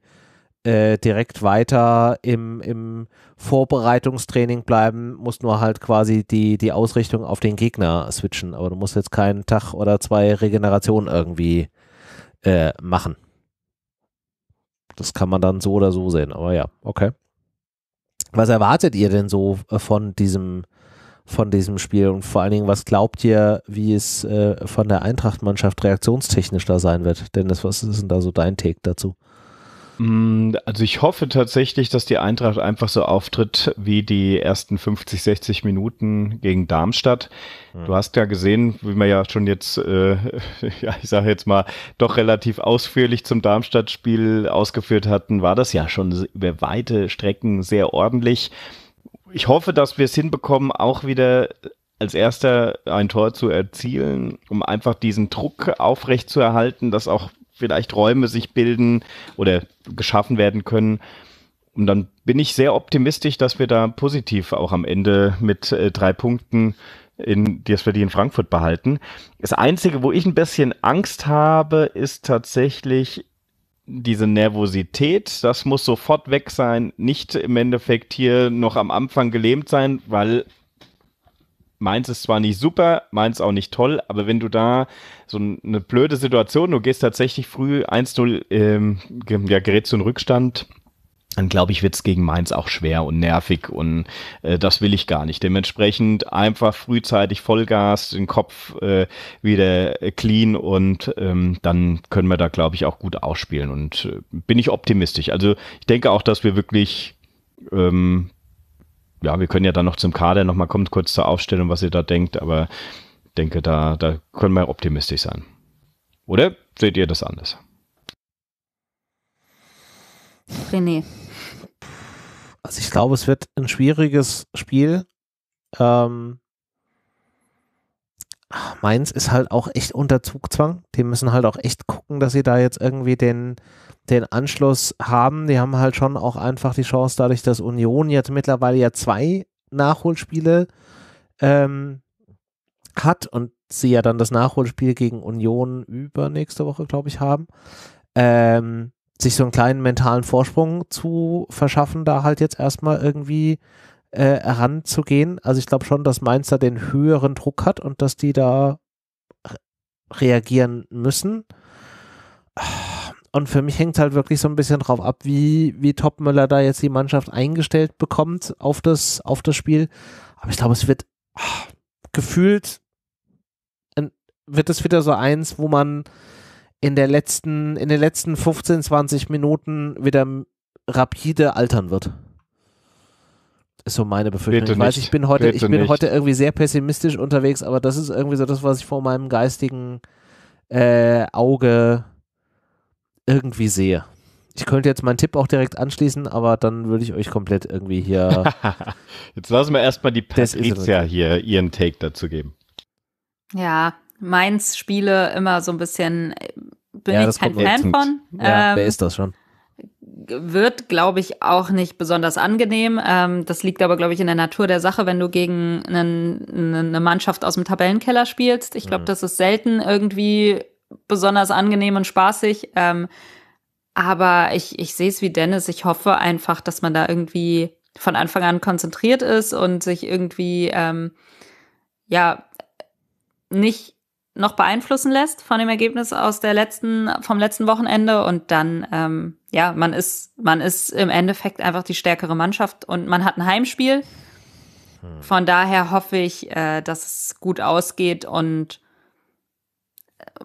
äh, direkt weiter im, im Vorbereitungstraining bleiben, musst nur halt quasi die, die Ausrichtung auf den Gegner switchen. Aber du musst jetzt keinen Tag oder zwei Regeneration irgendwie äh, machen. Das kann man dann so oder so sehen. Aber ja, okay. Was erwartet ihr denn so äh, von diesem, von diesem Spiel? Und vor allen Dingen, was glaubt ihr, wie es äh, von der Eintracht-Mannschaft reaktionstechnisch da sein wird? Dennis, was ist denn da so dein Take dazu?
Mm, also ich hoffe tatsächlich, dass die Eintracht einfach so auftritt wie die ersten 50, 60 Minuten gegen Darmstadt. Hm. Du hast ja gesehen, wie wir ja schon jetzt, äh, ja, ich sage jetzt mal, doch relativ ausführlich zum Darmstadt-Spiel ausgeführt hatten, war das ja schon über weite Strecken sehr ordentlich. Ich hoffe, dass wir es hinbekommen, auch wieder als erster ein Tor zu erzielen, um einfach diesen Druck aufrechtzuerhalten, dass auch vielleicht Räume sich bilden oder geschaffen werden können. Und dann bin ich sehr optimistisch, dass wir da positiv auch am Ende mit äh, drei Punkten in, dass wir die in Frankfurt behalten. Das Einzige, wo ich ein bisschen Angst habe, ist tatsächlich diese Nervosität. Das muss sofort weg sein, nicht im Endeffekt hier noch am Anfang gelähmt sein, weil meins ist zwar nicht super, meins auch nicht toll, aber wenn du da so eine blöde Situation, du gehst tatsächlich früh 1-0, ähm, ja, gerätst du in Rückstand, dann glaube ich, wird es gegen Mainz auch schwer und nervig und äh, das will ich gar nicht. Dementsprechend einfach frühzeitig Vollgas, den Kopf äh, wieder äh, clean und ähm, dann können wir da, glaube ich, auch gut ausspielen und äh, bin ich optimistisch. Also ich denke auch, dass wir wirklich ähm, ja, wir können ja dann noch zum Kader nochmal kommen, kurz zur Aufstellung, was ihr da denkt, aber ich denke, da, da können wir optimistisch sein. Oder seht ihr das anders?
René.
Also ich glaube, es wird ein schwieriges Spiel. Ähm, Mainz ist halt auch echt unter Zugzwang. Die müssen halt auch echt gucken, dass sie da jetzt irgendwie den, den Anschluss haben. Die haben halt schon auch einfach die Chance, dadurch, dass Union jetzt mittlerweile ja zwei Nachholspiele ähm, hat und sie ja dann das Nachholspiel gegen Union übernächste Woche, glaube ich, haben, ähm, sich so einen kleinen mentalen Vorsprung zu verschaffen, da halt jetzt erstmal irgendwie äh, heranzugehen. Also ich glaube schon, dass Mainz da den höheren Druck hat und dass die da reagieren müssen. Ah, und für mich hängt es halt wirklich so ein bisschen drauf ab, wie, wie Topmüller da jetzt die Mannschaft eingestellt bekommt auf das, auf das Spiel. Aber ich glaube, es wird ach, gefühlt, wird es wieder so eins, wo man in der letzten, in den letzten 15, 20 Minuten wieder rapide altern wird. Ist so meine Befürchtung. Bitte ich weiß, nicht. ich bin heute, ich bin heute irgendwie sehr pessimistisch unterwegs, aber das ist irgendwie so das, was ich vor meinem geistigen äh, Auge irgendwie sehe. Ich könnte jetzt meinen Tipp auch direkt anschließen, aber dann würde ich euch komplett irgendwie hier.
jetzt lassen wir erstmal die Patricia hier ihren Take dazu geben.
Ja, meins Spiele immer so ein bisschen bin ja, ich kein Fan von. Ja, ähm, wer ist
das
schon?
Wird, glaube ich, auch nicht besonders angenehm. Ähm, das liegt aber, glaube ich, in der Natur der Sache, wenn du gegen einen, eine Mannschaft aus dem Tabellenkeller spielst. Ich glaube, mhm. das ist selten irgendwie besonders angenehm und spaßig. Ähm, aber ich, ich sehe es wie Dennis. Ich hoffe einfach, dass man da irgendwie von Anfang an konzentriert ist und sich irgendwie, ähm, ja, nicht noch beeinflussen lässt von dem Ergebnis aus der letzten, vom letzten Wochenende und dann, ähm, ja, man ist, man ist im Endeffekt einfach die stärkere Mannschaft und man hat ein Heimspiel. Hm. Von daher hoffe ich, äh, dass es gut ausgeht und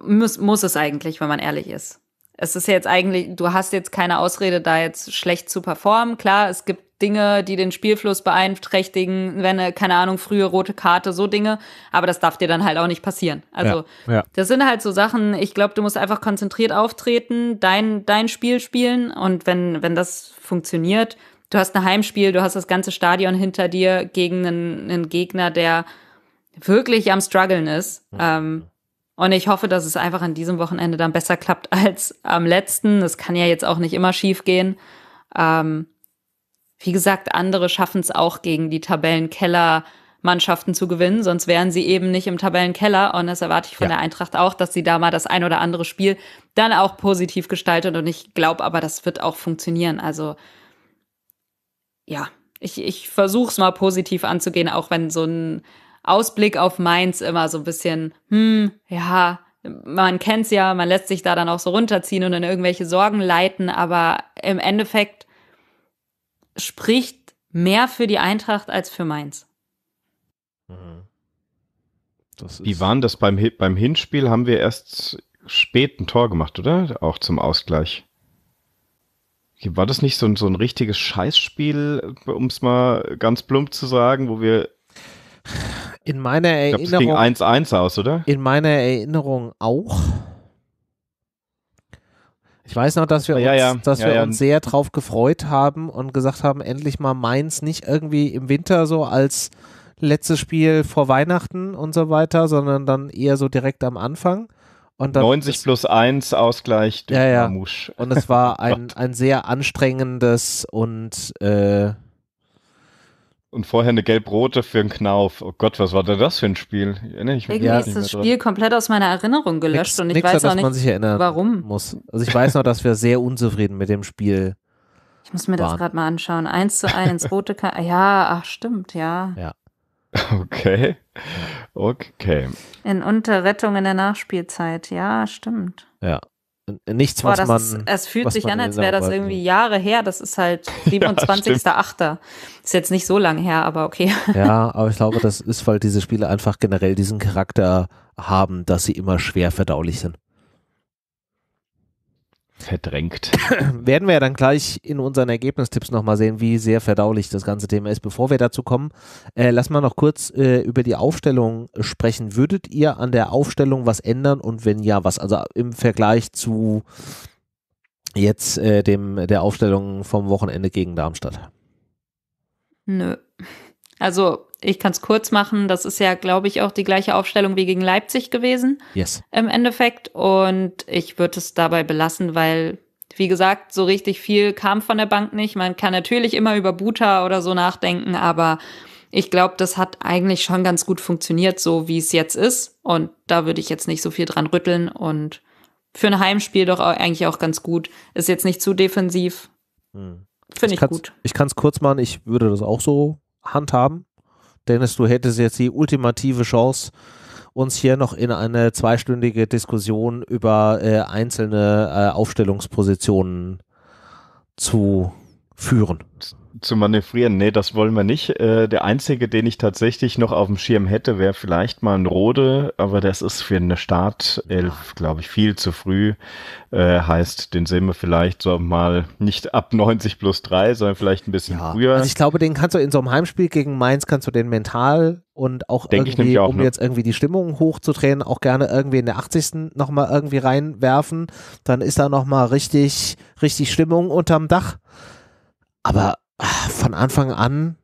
muss, muss es eigentlich, wenn man ehrlich ist. Es ist jetzt eigentlich, du hast jetzt keine Ausrede, da jetzt schlecht zu performen. Klar, es gibt Dinge, die den Spielfluss beeinträchtigen, wenn, äh, keine Ahnung, frühe rote Karte, so Dinge. Aber das darf dir dann halt auch nicht passieren. Also, ja, ja. das sind halt so Sachen, ich glaube, du musst einfach konzentriert auftreten, dein, dein Spiel spielen. Und wenn, wenn das funktioniert, du hast ein Heimspiel, du hast das ganze Stadion hinter dir gegen einen, einen Gegner, der wirklich am struggeln ist. Mhm. Ähm, und ich hoffe, dass es einfach an diesem Wochenende dann besser klappt als am letzten. Das kann ja jetzt auch nicht immer schief gehen. Ähm, wie gesagt, andere schaffen es auch gegen die Tabellenkeller. Mannschaften zu gewinnen, sonst wären sie eben nicht im Tabellenkeller. Und das erwarte ich von ja. der Eintracht auch, dass sie da mal das ein oder andere Spiel dann auch positiv gestaltet. Und ich glaube aber, das wird auch funktionieren. Also ja, ich, ich versuche es mal positiv anzugehen, auch wenn so ein Ausblick auf Mainz immer so ein bisschen, hm, ja, man kennt es ja, man lässt sich da dann auch so runterziehen und in irgendwelche Sorgen leiten, aber im Endeffekt spricht mehr für die Eintracht als für Mainz. Mhm.
Wie waren das beim, beim Hinspiel? Haben wir erst spät ein Tor gemacht, oder? Auch zum Ausgleich. War das nicht so ein, so ein richtiges Scheißspiel, um es mal ganz plump zu sagen, wo wir in meiner Erinnerung. Ich glaub, es ging 1-1 aus, oder? In meiner
Erinnerung auch. Ich weiß noch, dass wir, uns, ja. Dass ja, wir uns sehr drauf gefreut haben und gesagt haben, endlich mal Mainz nicht irgendwie im Winter so als letztes Spiel vor Weihnachten und so weiter, sondern dann eher so direkt
am Anfang. Und 90 plus 1 Ausgleich durch ja, ja. Mamusch. Und es war ein, ein sehr anstrengendes und äh, und vorher eine gelb-rote für einen Knauf. Oh Gott, was war denn das für ein Spiel? erinnere ich mich Irgendwie ist das Spiel
komplett aus meiner Erinnerung gelöscht nix, und ich nix, weiß auch nicht, man sich erinnern warum.
Muss. Also ich weiß noch, dass wir sehr unzufrieden
mit dem Spiel
Ich muss mir waren. das gerade mal anschauen. Eins zu eins, rote Karte. Ja, ach stimmt, ja.
Ja. Okay. Okay.
In Unterrettung in der Nachspielzeit. Ja, stimmt.
Ja nichts, was Boah, man. Ist, es fühlt sich an, als genau wäre das irgendwie
ne? Jahre her. Das ist halt 27.8. ja, ist jetzt nicht so lang her, aber okay.
ja, aber ich glaube, das ist, weil diese Spiele einfach generell diesen Charakter haben, dass sie immer schwer verdaulich sind verdrängt. Werden wir ja dann gleich in unseren Ergebnistipps nochmal sehen, wie sehr verdaulich das ganze Thema ist. Bevor wir dazu kommen, äh, lass mal noch kurz äh, über die Aufstellung sprechen. Würdet ihr an der Aufstellung was ändern und wenn ja, was? Also im Vergleich zu jetzt äh, dem, der Aufstellung vom Wochenende gegen Darmstadt?
Nö. Also ich kann es kurz machen. Das ist ja, glaube ich, auch die gleiche Aufstellung wie gegen Leipzig gewesen. Yes. Im Endeffekt. Und ich würde es dabei belassen, weil, wie gesagt, so richtig viel kam von der Bank nicht. Man kann natürlich immer über Buta oder so nachdenken, aber ich glaube, das hat eigentlich schon ganz gut funktioniert, so wie es jetzt ist. Und da würde ich jetzt nicht so viel dran rütteln. Und für ein Heimspiel doch auch, eigentlich auch ganz gut. Ist jetzt nicht zu defensiv. Hm. Finde ich, ich gut.
Ich kann es kurz machen. Ich würde das auch so handhaben. Dennis, du hättest jetzt die ultimative Chance, uns hier noch in eine zweistündige Diskussion über äh, einzelne äh, Aufstellungspositionen zu führen
zu manövrieren. Nee, das wollen wir nicht. Äh, der einzige, den ich tatsächlich noch auf dem Schirm hätte, wäre vielleicht mal ein Rode, aber das ist für eine Startelf, glaube ich, viel zu früh. Äh, heißt, den sehen wir vielleicht so mal nicht ab 90 plus 3, sondern vielleicht ein bisschen ja. früher. Also ich glaube, den kannst du in so einem Heimspiel gegen
Mainz kannst du den mental und auch Denk irgendwie, auch, um ne? jetzt irgendwie die Stimmung hochzudrehen, auch gerne irgendwie in der 80. nochmal irgendwie reinwerfen. Dann ist da nochmal richtig, richtig Stimmung unterm Dach. Aber Ah, von Anfang an.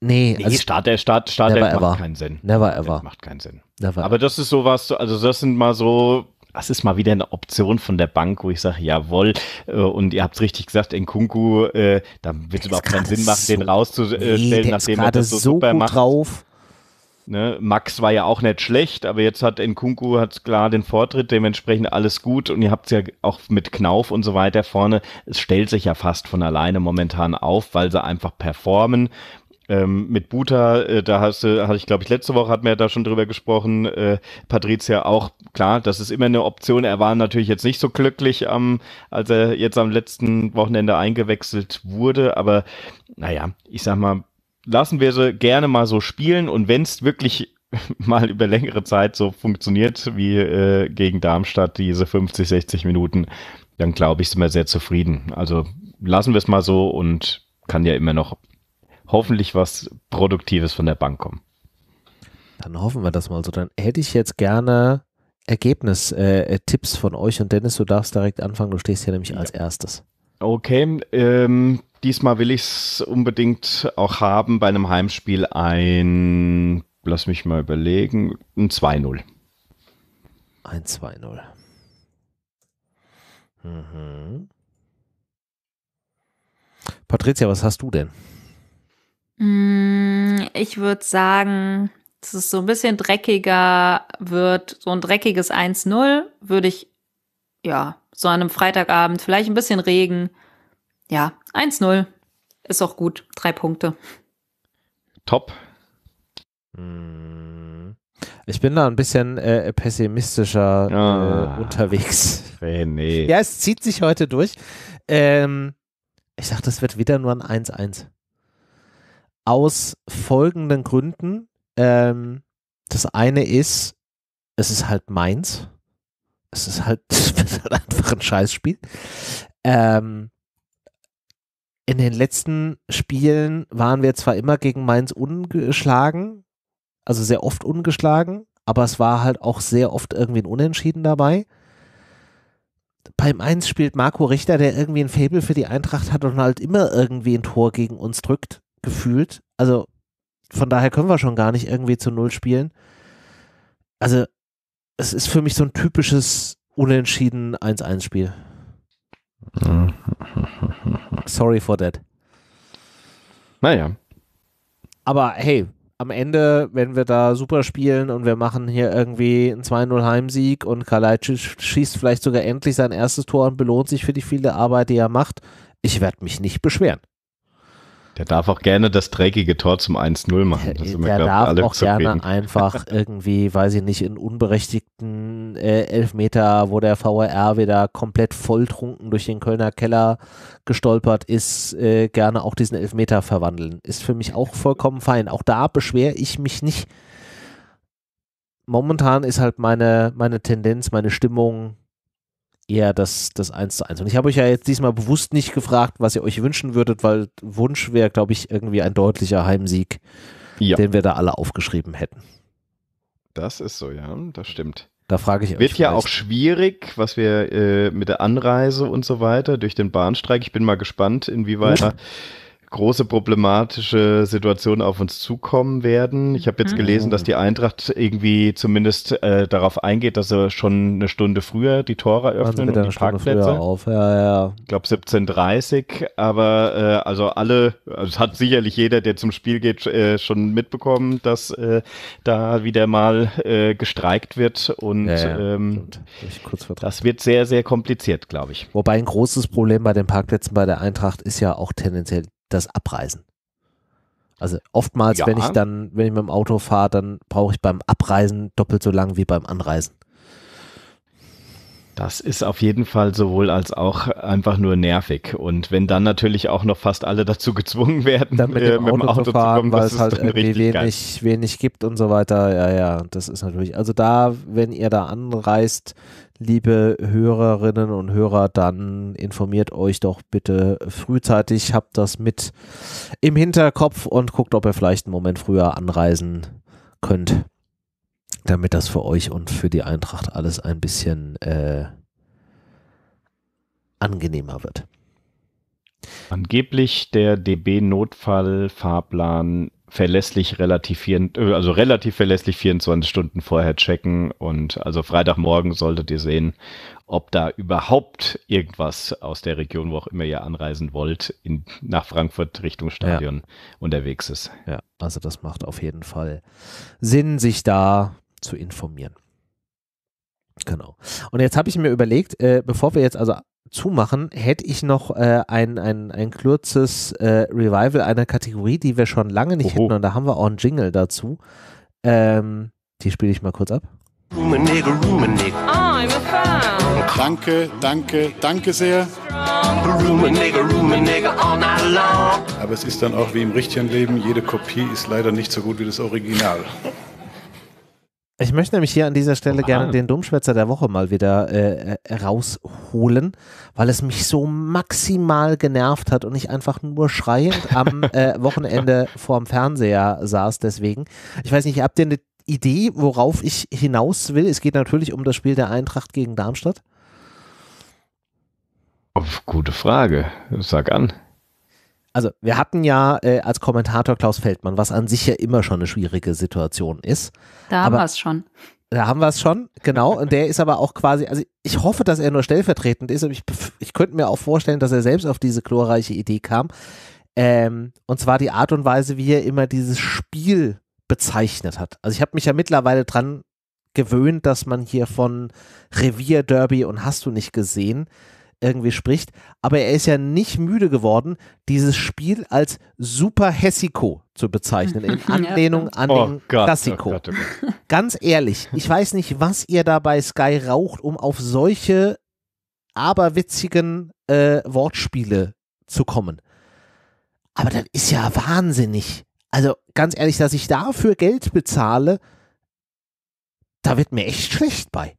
Nee, nee also Start, der Start, Start macht ever. keinen Sinn. Never ever. Das macht keinen Sinn. Never Aber das ist sowas, also das sind mal so, das ist mal wieder eine Option von der Bank, wo ich sage, jawohl, äh, und ihr habt es richtig gesagt, Nkunku, äh, da wird es überhaupt keinen Sinn machen, so, den rauszustellen, nee, nachdem er das so, so super macht. drauf. Ne? Max war ja auch nicht schlecht, aber jetzt hat Nkunku hat klar den Vortritt, dementsprechend alles gut und ihr habt es ja auch mit Knauf und so weiter vorne. Es stellt sich ja fast von alleine momentan auf, weil sie einfach performen. Ähm, mit Buta, äh, da hast du, hatte ich glaube ich letzte Woche hatten wir ja da schon drüber gesprochen, äh, Patricia auch, klar, das ist immer eine Option. Er war natürlich jetzt nicht so glücklich, ähm, als er jetzt am letzten Wochenende eingewechselt wurde, aber naja, ich sag mal, lassen wir sie gerne mal so spielen und wenn es wirklich mal über längere Zeit so funktioniert wie äh, gegen Darmstadt diese 50, 60 Minuten, dann glaube ich, sind wir sehr zufrieden. Also lassen wir es mal so und kann ja immer noch hoffentlich was Produktives von der Bank kommen.
Dann hoffen wir das mal so. Dann hätte ich jetzt gerne Ergebnistipps äh, äh von euch und Dennis, du darfst direkt anfangen, du stehst hier nämlich ja. als erstes.
Okay, ähm, Diesmal will ich es unbedingt auch haben bei einem Heimspiel ein, lass mich mal überlegen, ein 2-0.
Ein 2-0. Mhm. Patricia, was hast du denn?
Mm, ich würde sagen, dass es so ein bisschen dreckiger wird. So ein dreckiges 1-0 würde ich, ja, so an einem Freitagabend, vielleicht ein bisschen Regen, ja, 1-0. Ist auch gut. Drei Punkte.
Top. Hm. Ich bin da ein bisschen äh, pessimistischer äh, ah, äh, unterwegs. Nee. Ja, es zieht sich heute durch. Ähm, ich dachte, das wird wieder nur ein 1-1. Aus folgenden Gründen. Ähm, das eine ist, es ist halt meins. Es ist halt, halt einfach ein Scheißspiel. Ähm, in den letzten Spielen waren wir zwar immer gegen Mainz ungeschlagen, also sehr oft ungeschlagen, aber es war halt auch sehr oft irgendwie ein Unentschieden dabei. Beim 1 spielt Marco Richter, der irgendwie ein Faible für die Eintracht hat und halt immer irgendwie ein Tor gegen uns drückt, gefühlt. Also von daher können wir schon gar nicht irgendwie zu Null spielen. Also es ist für mich so ein typisches Unentschieden 1-1-Spiel. sorry for that. Naja. Aber hey, am Ende, wenn wir da super spielen und wir machen hier irgendwie einen 2-0 Heimsieg und Kalajdzic schießt vielleicht sogar endlich sein erstes Tor und belohnt sich für die viele Arbeit, die er macht, ich werde mich nicht beschweren.
Der darf auch gerne das dreckige Tor zum 1-0 machen. Das der, der darf auch zufrieden. gerne einfach
irgendwie, weiß ich nicht, in unberechtigten äh, Elfmeter, wo der VR wieder komplett volltrunken durch den Kölner Keller gestolpert ist, äh, gerne auch diesen Elfmeter verwandeln. Ist für mich auch vollkommen fein. Auch da beschwere ich mich nicht. Momentan ist halt meine, meine Tendenz, meine Stimmung eher das, das 1 zu 1. Und ich habe euch ja jetzt diesmal bewusst nicht gefragt, was ihr euch wünschen würdet, weil Wunsch wäre, glaube ich, irgendwie ein deutlicher Heimsieg, ja. den wir da alle aufgeschrieben hätten.
Das ist so, ja, das stimmt.
Da frage ich euch. Wird ja vielleicht.
auch schwierig, was wir äh, mit der Anreise und so weiter durch den Bahnstreik. Ich bin mal gespannt, inwieweit große problematische Situationen auf uns zukommen werden. Ich habe jetzt mhm. gelesen, dass die Eintracht irgendwie zumindest äh, darauf eingeht, dass sie schon eine Stunde früher die Tore also öffnen also und die Parkplätze. Auf. Ja, ja. Ich glaube 17.30 Uhr, aber äh, also alle, also das hat sicherlich jeder, der zum Spiel geht, äh, schon mitbekommen, dass äh, da wieder mal äh, gestreikt wird und ja, ähm, das wird sehr, sehr kompliziert, glaube ich.
Wobei ein großes Problem bei den Parkplätzen bei der Eintracht ist ja auch tendenziell das Abreisen. Also oftmals, ja. wenn ich dann, wenn ich mit dem Auto fahre, dann brauche ich beim Abreisen doppelt so lang wie beim Anreisen.
Das ist auf jeden Fall sowohl als auch einfach nur nervig. Und wenn dann natürlich auch noch fast alle dazu gezwungen werden, dann mit, äh, dem, äh, mit dem Auto zu, fahren, weil es halt irgendwie wenig,
wenig gibt und so weiter. Ja, ja, das ist natürlich. Also da, wenn ihr da anreist, liebe Hörerinnen und Hörer, dann informiert euch doch bitte frühzeitig, habt das mit im Hinterkopf und guckt, ob ihr vielleicht einen Moment früher anreisen könnt, damit das für euch und für die Eintracht
alles ein bisschen äh, angenehmer wird. Angeblich der db notfallfahrplan fahrplan verlässlich relativieren, äh, also relativ verlässlich 24 Stunden vorher checken und also Freitagmorgen solltet ihr sehen, ob da überhaupt irgendwas aus der Region, wo auch immer ihr anreisen wollt, in, nach Frankfurt Richtung Stadion ja. unterwegs ist. Ja, also das macht auf jeden Fall Sinn, sich da zu informieren.
Genau. Und jetzt habe ich mir überlegt, äh, bevor wir jetzt also zumachen, hätte ich noch äh, ein, ein, ein kurzes äh, Revival einer Kategorie, die wir schon lange nicht Oho. hätten. Und da haben wir auch einen Jingle dazu. Ähm, die spiele ich mal kurz ab.
Rumenigge, Rumenigge. Ah, I'm a fan. Danke, danke, danke sehr. Rumenigge, Rumenigge all night long. Aber es ist dann auch wie im richtigen Leben, jede Kopie ist leider nicht so gut wie das Original.
Ich möchte nämlich hier an dieser Stelle gerne den Dummschwätzer der Woche mal wieder äh, äh, rausholen, weil es mich so maximal genervt hat und ich einfach nur schreiend am äh, Wochenende vorm Fernseher saß. Deswegen, ich weiß nicht, habt ihr eine Idee, worauf ich hinaus will? Es geht natürlich um das Spiel der Eintracht gegen Darmstadt.
Oh, gute Frage.
Sag an. Also, wir hatten ja äh, als Kommentator Klaus Feldmann, was an sich ja immer schon eine schwierige Situation ist. Da haben wir es schon. Da haben wir es schon, genau. Und der ist aber auch quasi, also ich hoffe, dass er nur stellvertretend ist, aber ich, ich könnte mir auch vorstellen, dass er selbst auf diese glorreiche Idee kam. Ähm, und zwar die Art und Weise, wie er immer dieses Spiel bezeichnet hat. Also ich habe mich ja mittlerweile dran gewöhnt, dass man hier von Revier Derby und hast du nicht gesehen irgendwie spricht. Aber er ist ja nicht müde geworden, dieses Spiel als Super Hessico zu bezeichnen, in Anlehnung an oh den Gott, oh Klassiko. Oh Gott, oh Gott. Ganz ehrlich, ich weiß nicht, was ihr da bei Sky raucht, um auf solche aberwitzigen äh, Wortspiele zu kommen. Aber das ist ja wahnsinnig. Also ganz ehrlich, dass ich dafür Geld bezahle, da wird mir echt schlecht bei.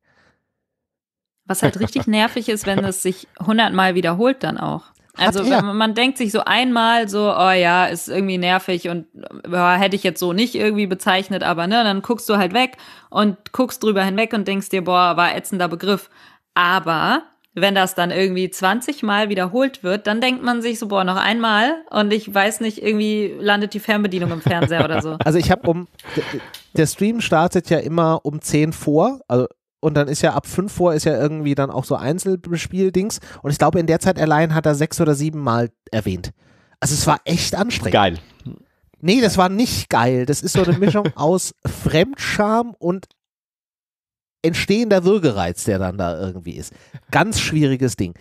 Was halt richtig nervig ist, wenn es sich hundertmal wiederholt dann auch. Also man denkt sich so einmal so, oh ja, ist irgendwie nervig und ja, hätte ich jetzt so nicht irgendwie bezeichnet, aber ne, dann guckst du halt weg und guckst drüber hinweg und denkst dir, boah, war ätzender Begriff. Aber wenn das dann irgendwie 20 Mal wiederholt wird, dann denkt man sich so, boah, noch einmal und ich weiß nicht, irgendwie landet die Fernbedienung im Fernseher oder so. Also
ich habe um, der Stream startet ja immer um 10 vor, also und dann ist ja ab 5 Uhr ist ja irgendwie dann auch so Einzelspiel-Dings. Und ich glaube, in der Zeit allein hat er sechs oder sieben Mal erwähnt. Also es war echt anstrengend. Geil. Nee, das war nicht geil. Das ist so eine Mischung aus Fremdscham und entstehender Würgereiz, der dann da irgendwie ist. Ganz schwieriges Ding.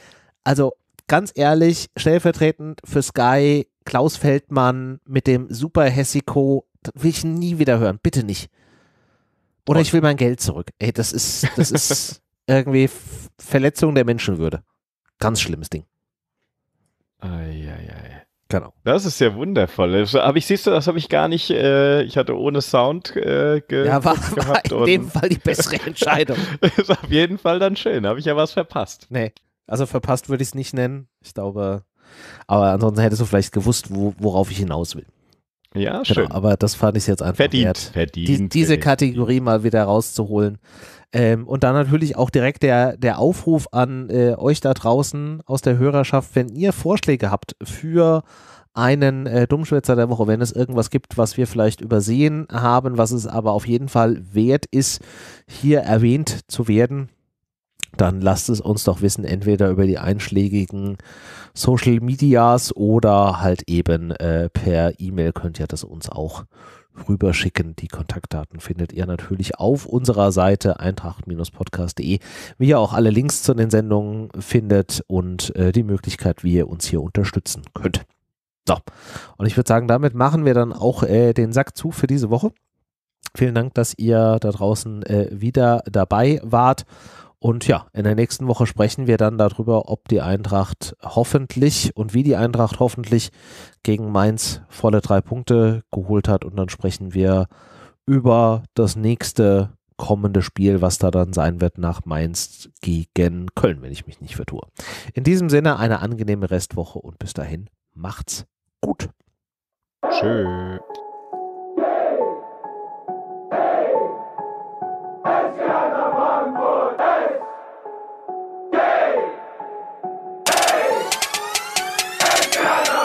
Also ganz ehrlich, stellvertretend für Sky, Klaus Feldmann mit dem Super Hessico, will ich nie wieder hören. Bitte nicht. Oder ich will mein Geld zurück. Ey, das ist, das ist irgendwie Verletzung der Menschenwürde. Ganz schlimmes Ding.
Eieiei. Genau. Das ist ja wundervoll. Aber ich siehst du, das habe ich gar nicht, äh, ich hatte ohne Sound äh, ge Ja, war, war in dem Fall die bessere Entscheidung. ist auf jeden Fall dann schön, habe ich ja was verpasst.
Nee, also verpasst würde ich es nicht nennen. Ich glaube, aber ansonsten hättest du vielleicht gewusst, wo, worauf ich hinaus will. Ja, genau, schön. Genau, aber das fand ich jetzt einfach verdient,
wert, verdient, die, diese
verdient. Kategorie mal wieder rauszuholen. Ähm, und dann natürlich auch direkt der, der Aufruf an äh, euch da draußen aus der Hörerschaft, wenn ihr Vorschläge habt für einen äh, Dummschwätzer der Woche, wenn es irgendwas gibt, was wir vielleicht übersehen haben, was es aber auf jeden Fall wert ist, hier erwähnt zu werden, dann lasst es uns doch wissen, entweder über die einschlägigen Social Medias oder halt eben äh, per E-Mail könnt ihr das uns auch rüberschicken. Die Kontaktdaten findet ihr natürlich auf unserer Seite eintracht-podcast.de, wie ihr auch alle Links zu den Sendungen findet und äh, die Möglichkeit, wie ihr uns hier unterstützen könnt. So, und ich würde sagen, damit machen wir dann auch äh, den Sack zu für diese Woche. Vielen Dank, dass ihr da draußen äh, wieder dabei wart. Und ja, in der nächsten Woche sprechen wir dann darüber, ob die Eintracht hoffentlich und wie die Eintracht hoffentlich gegen Mainz volle drei Punkte geholt hat. Und dann sprechen wir über das nächste kommende Spiel, was da dann sein wird nach Mainz gegen Köln, wenn ich mich nicht vertue. In diesem Sinne eine angenehme Restwoche und bis dahin macht's gut.
Tschüss. Yeah.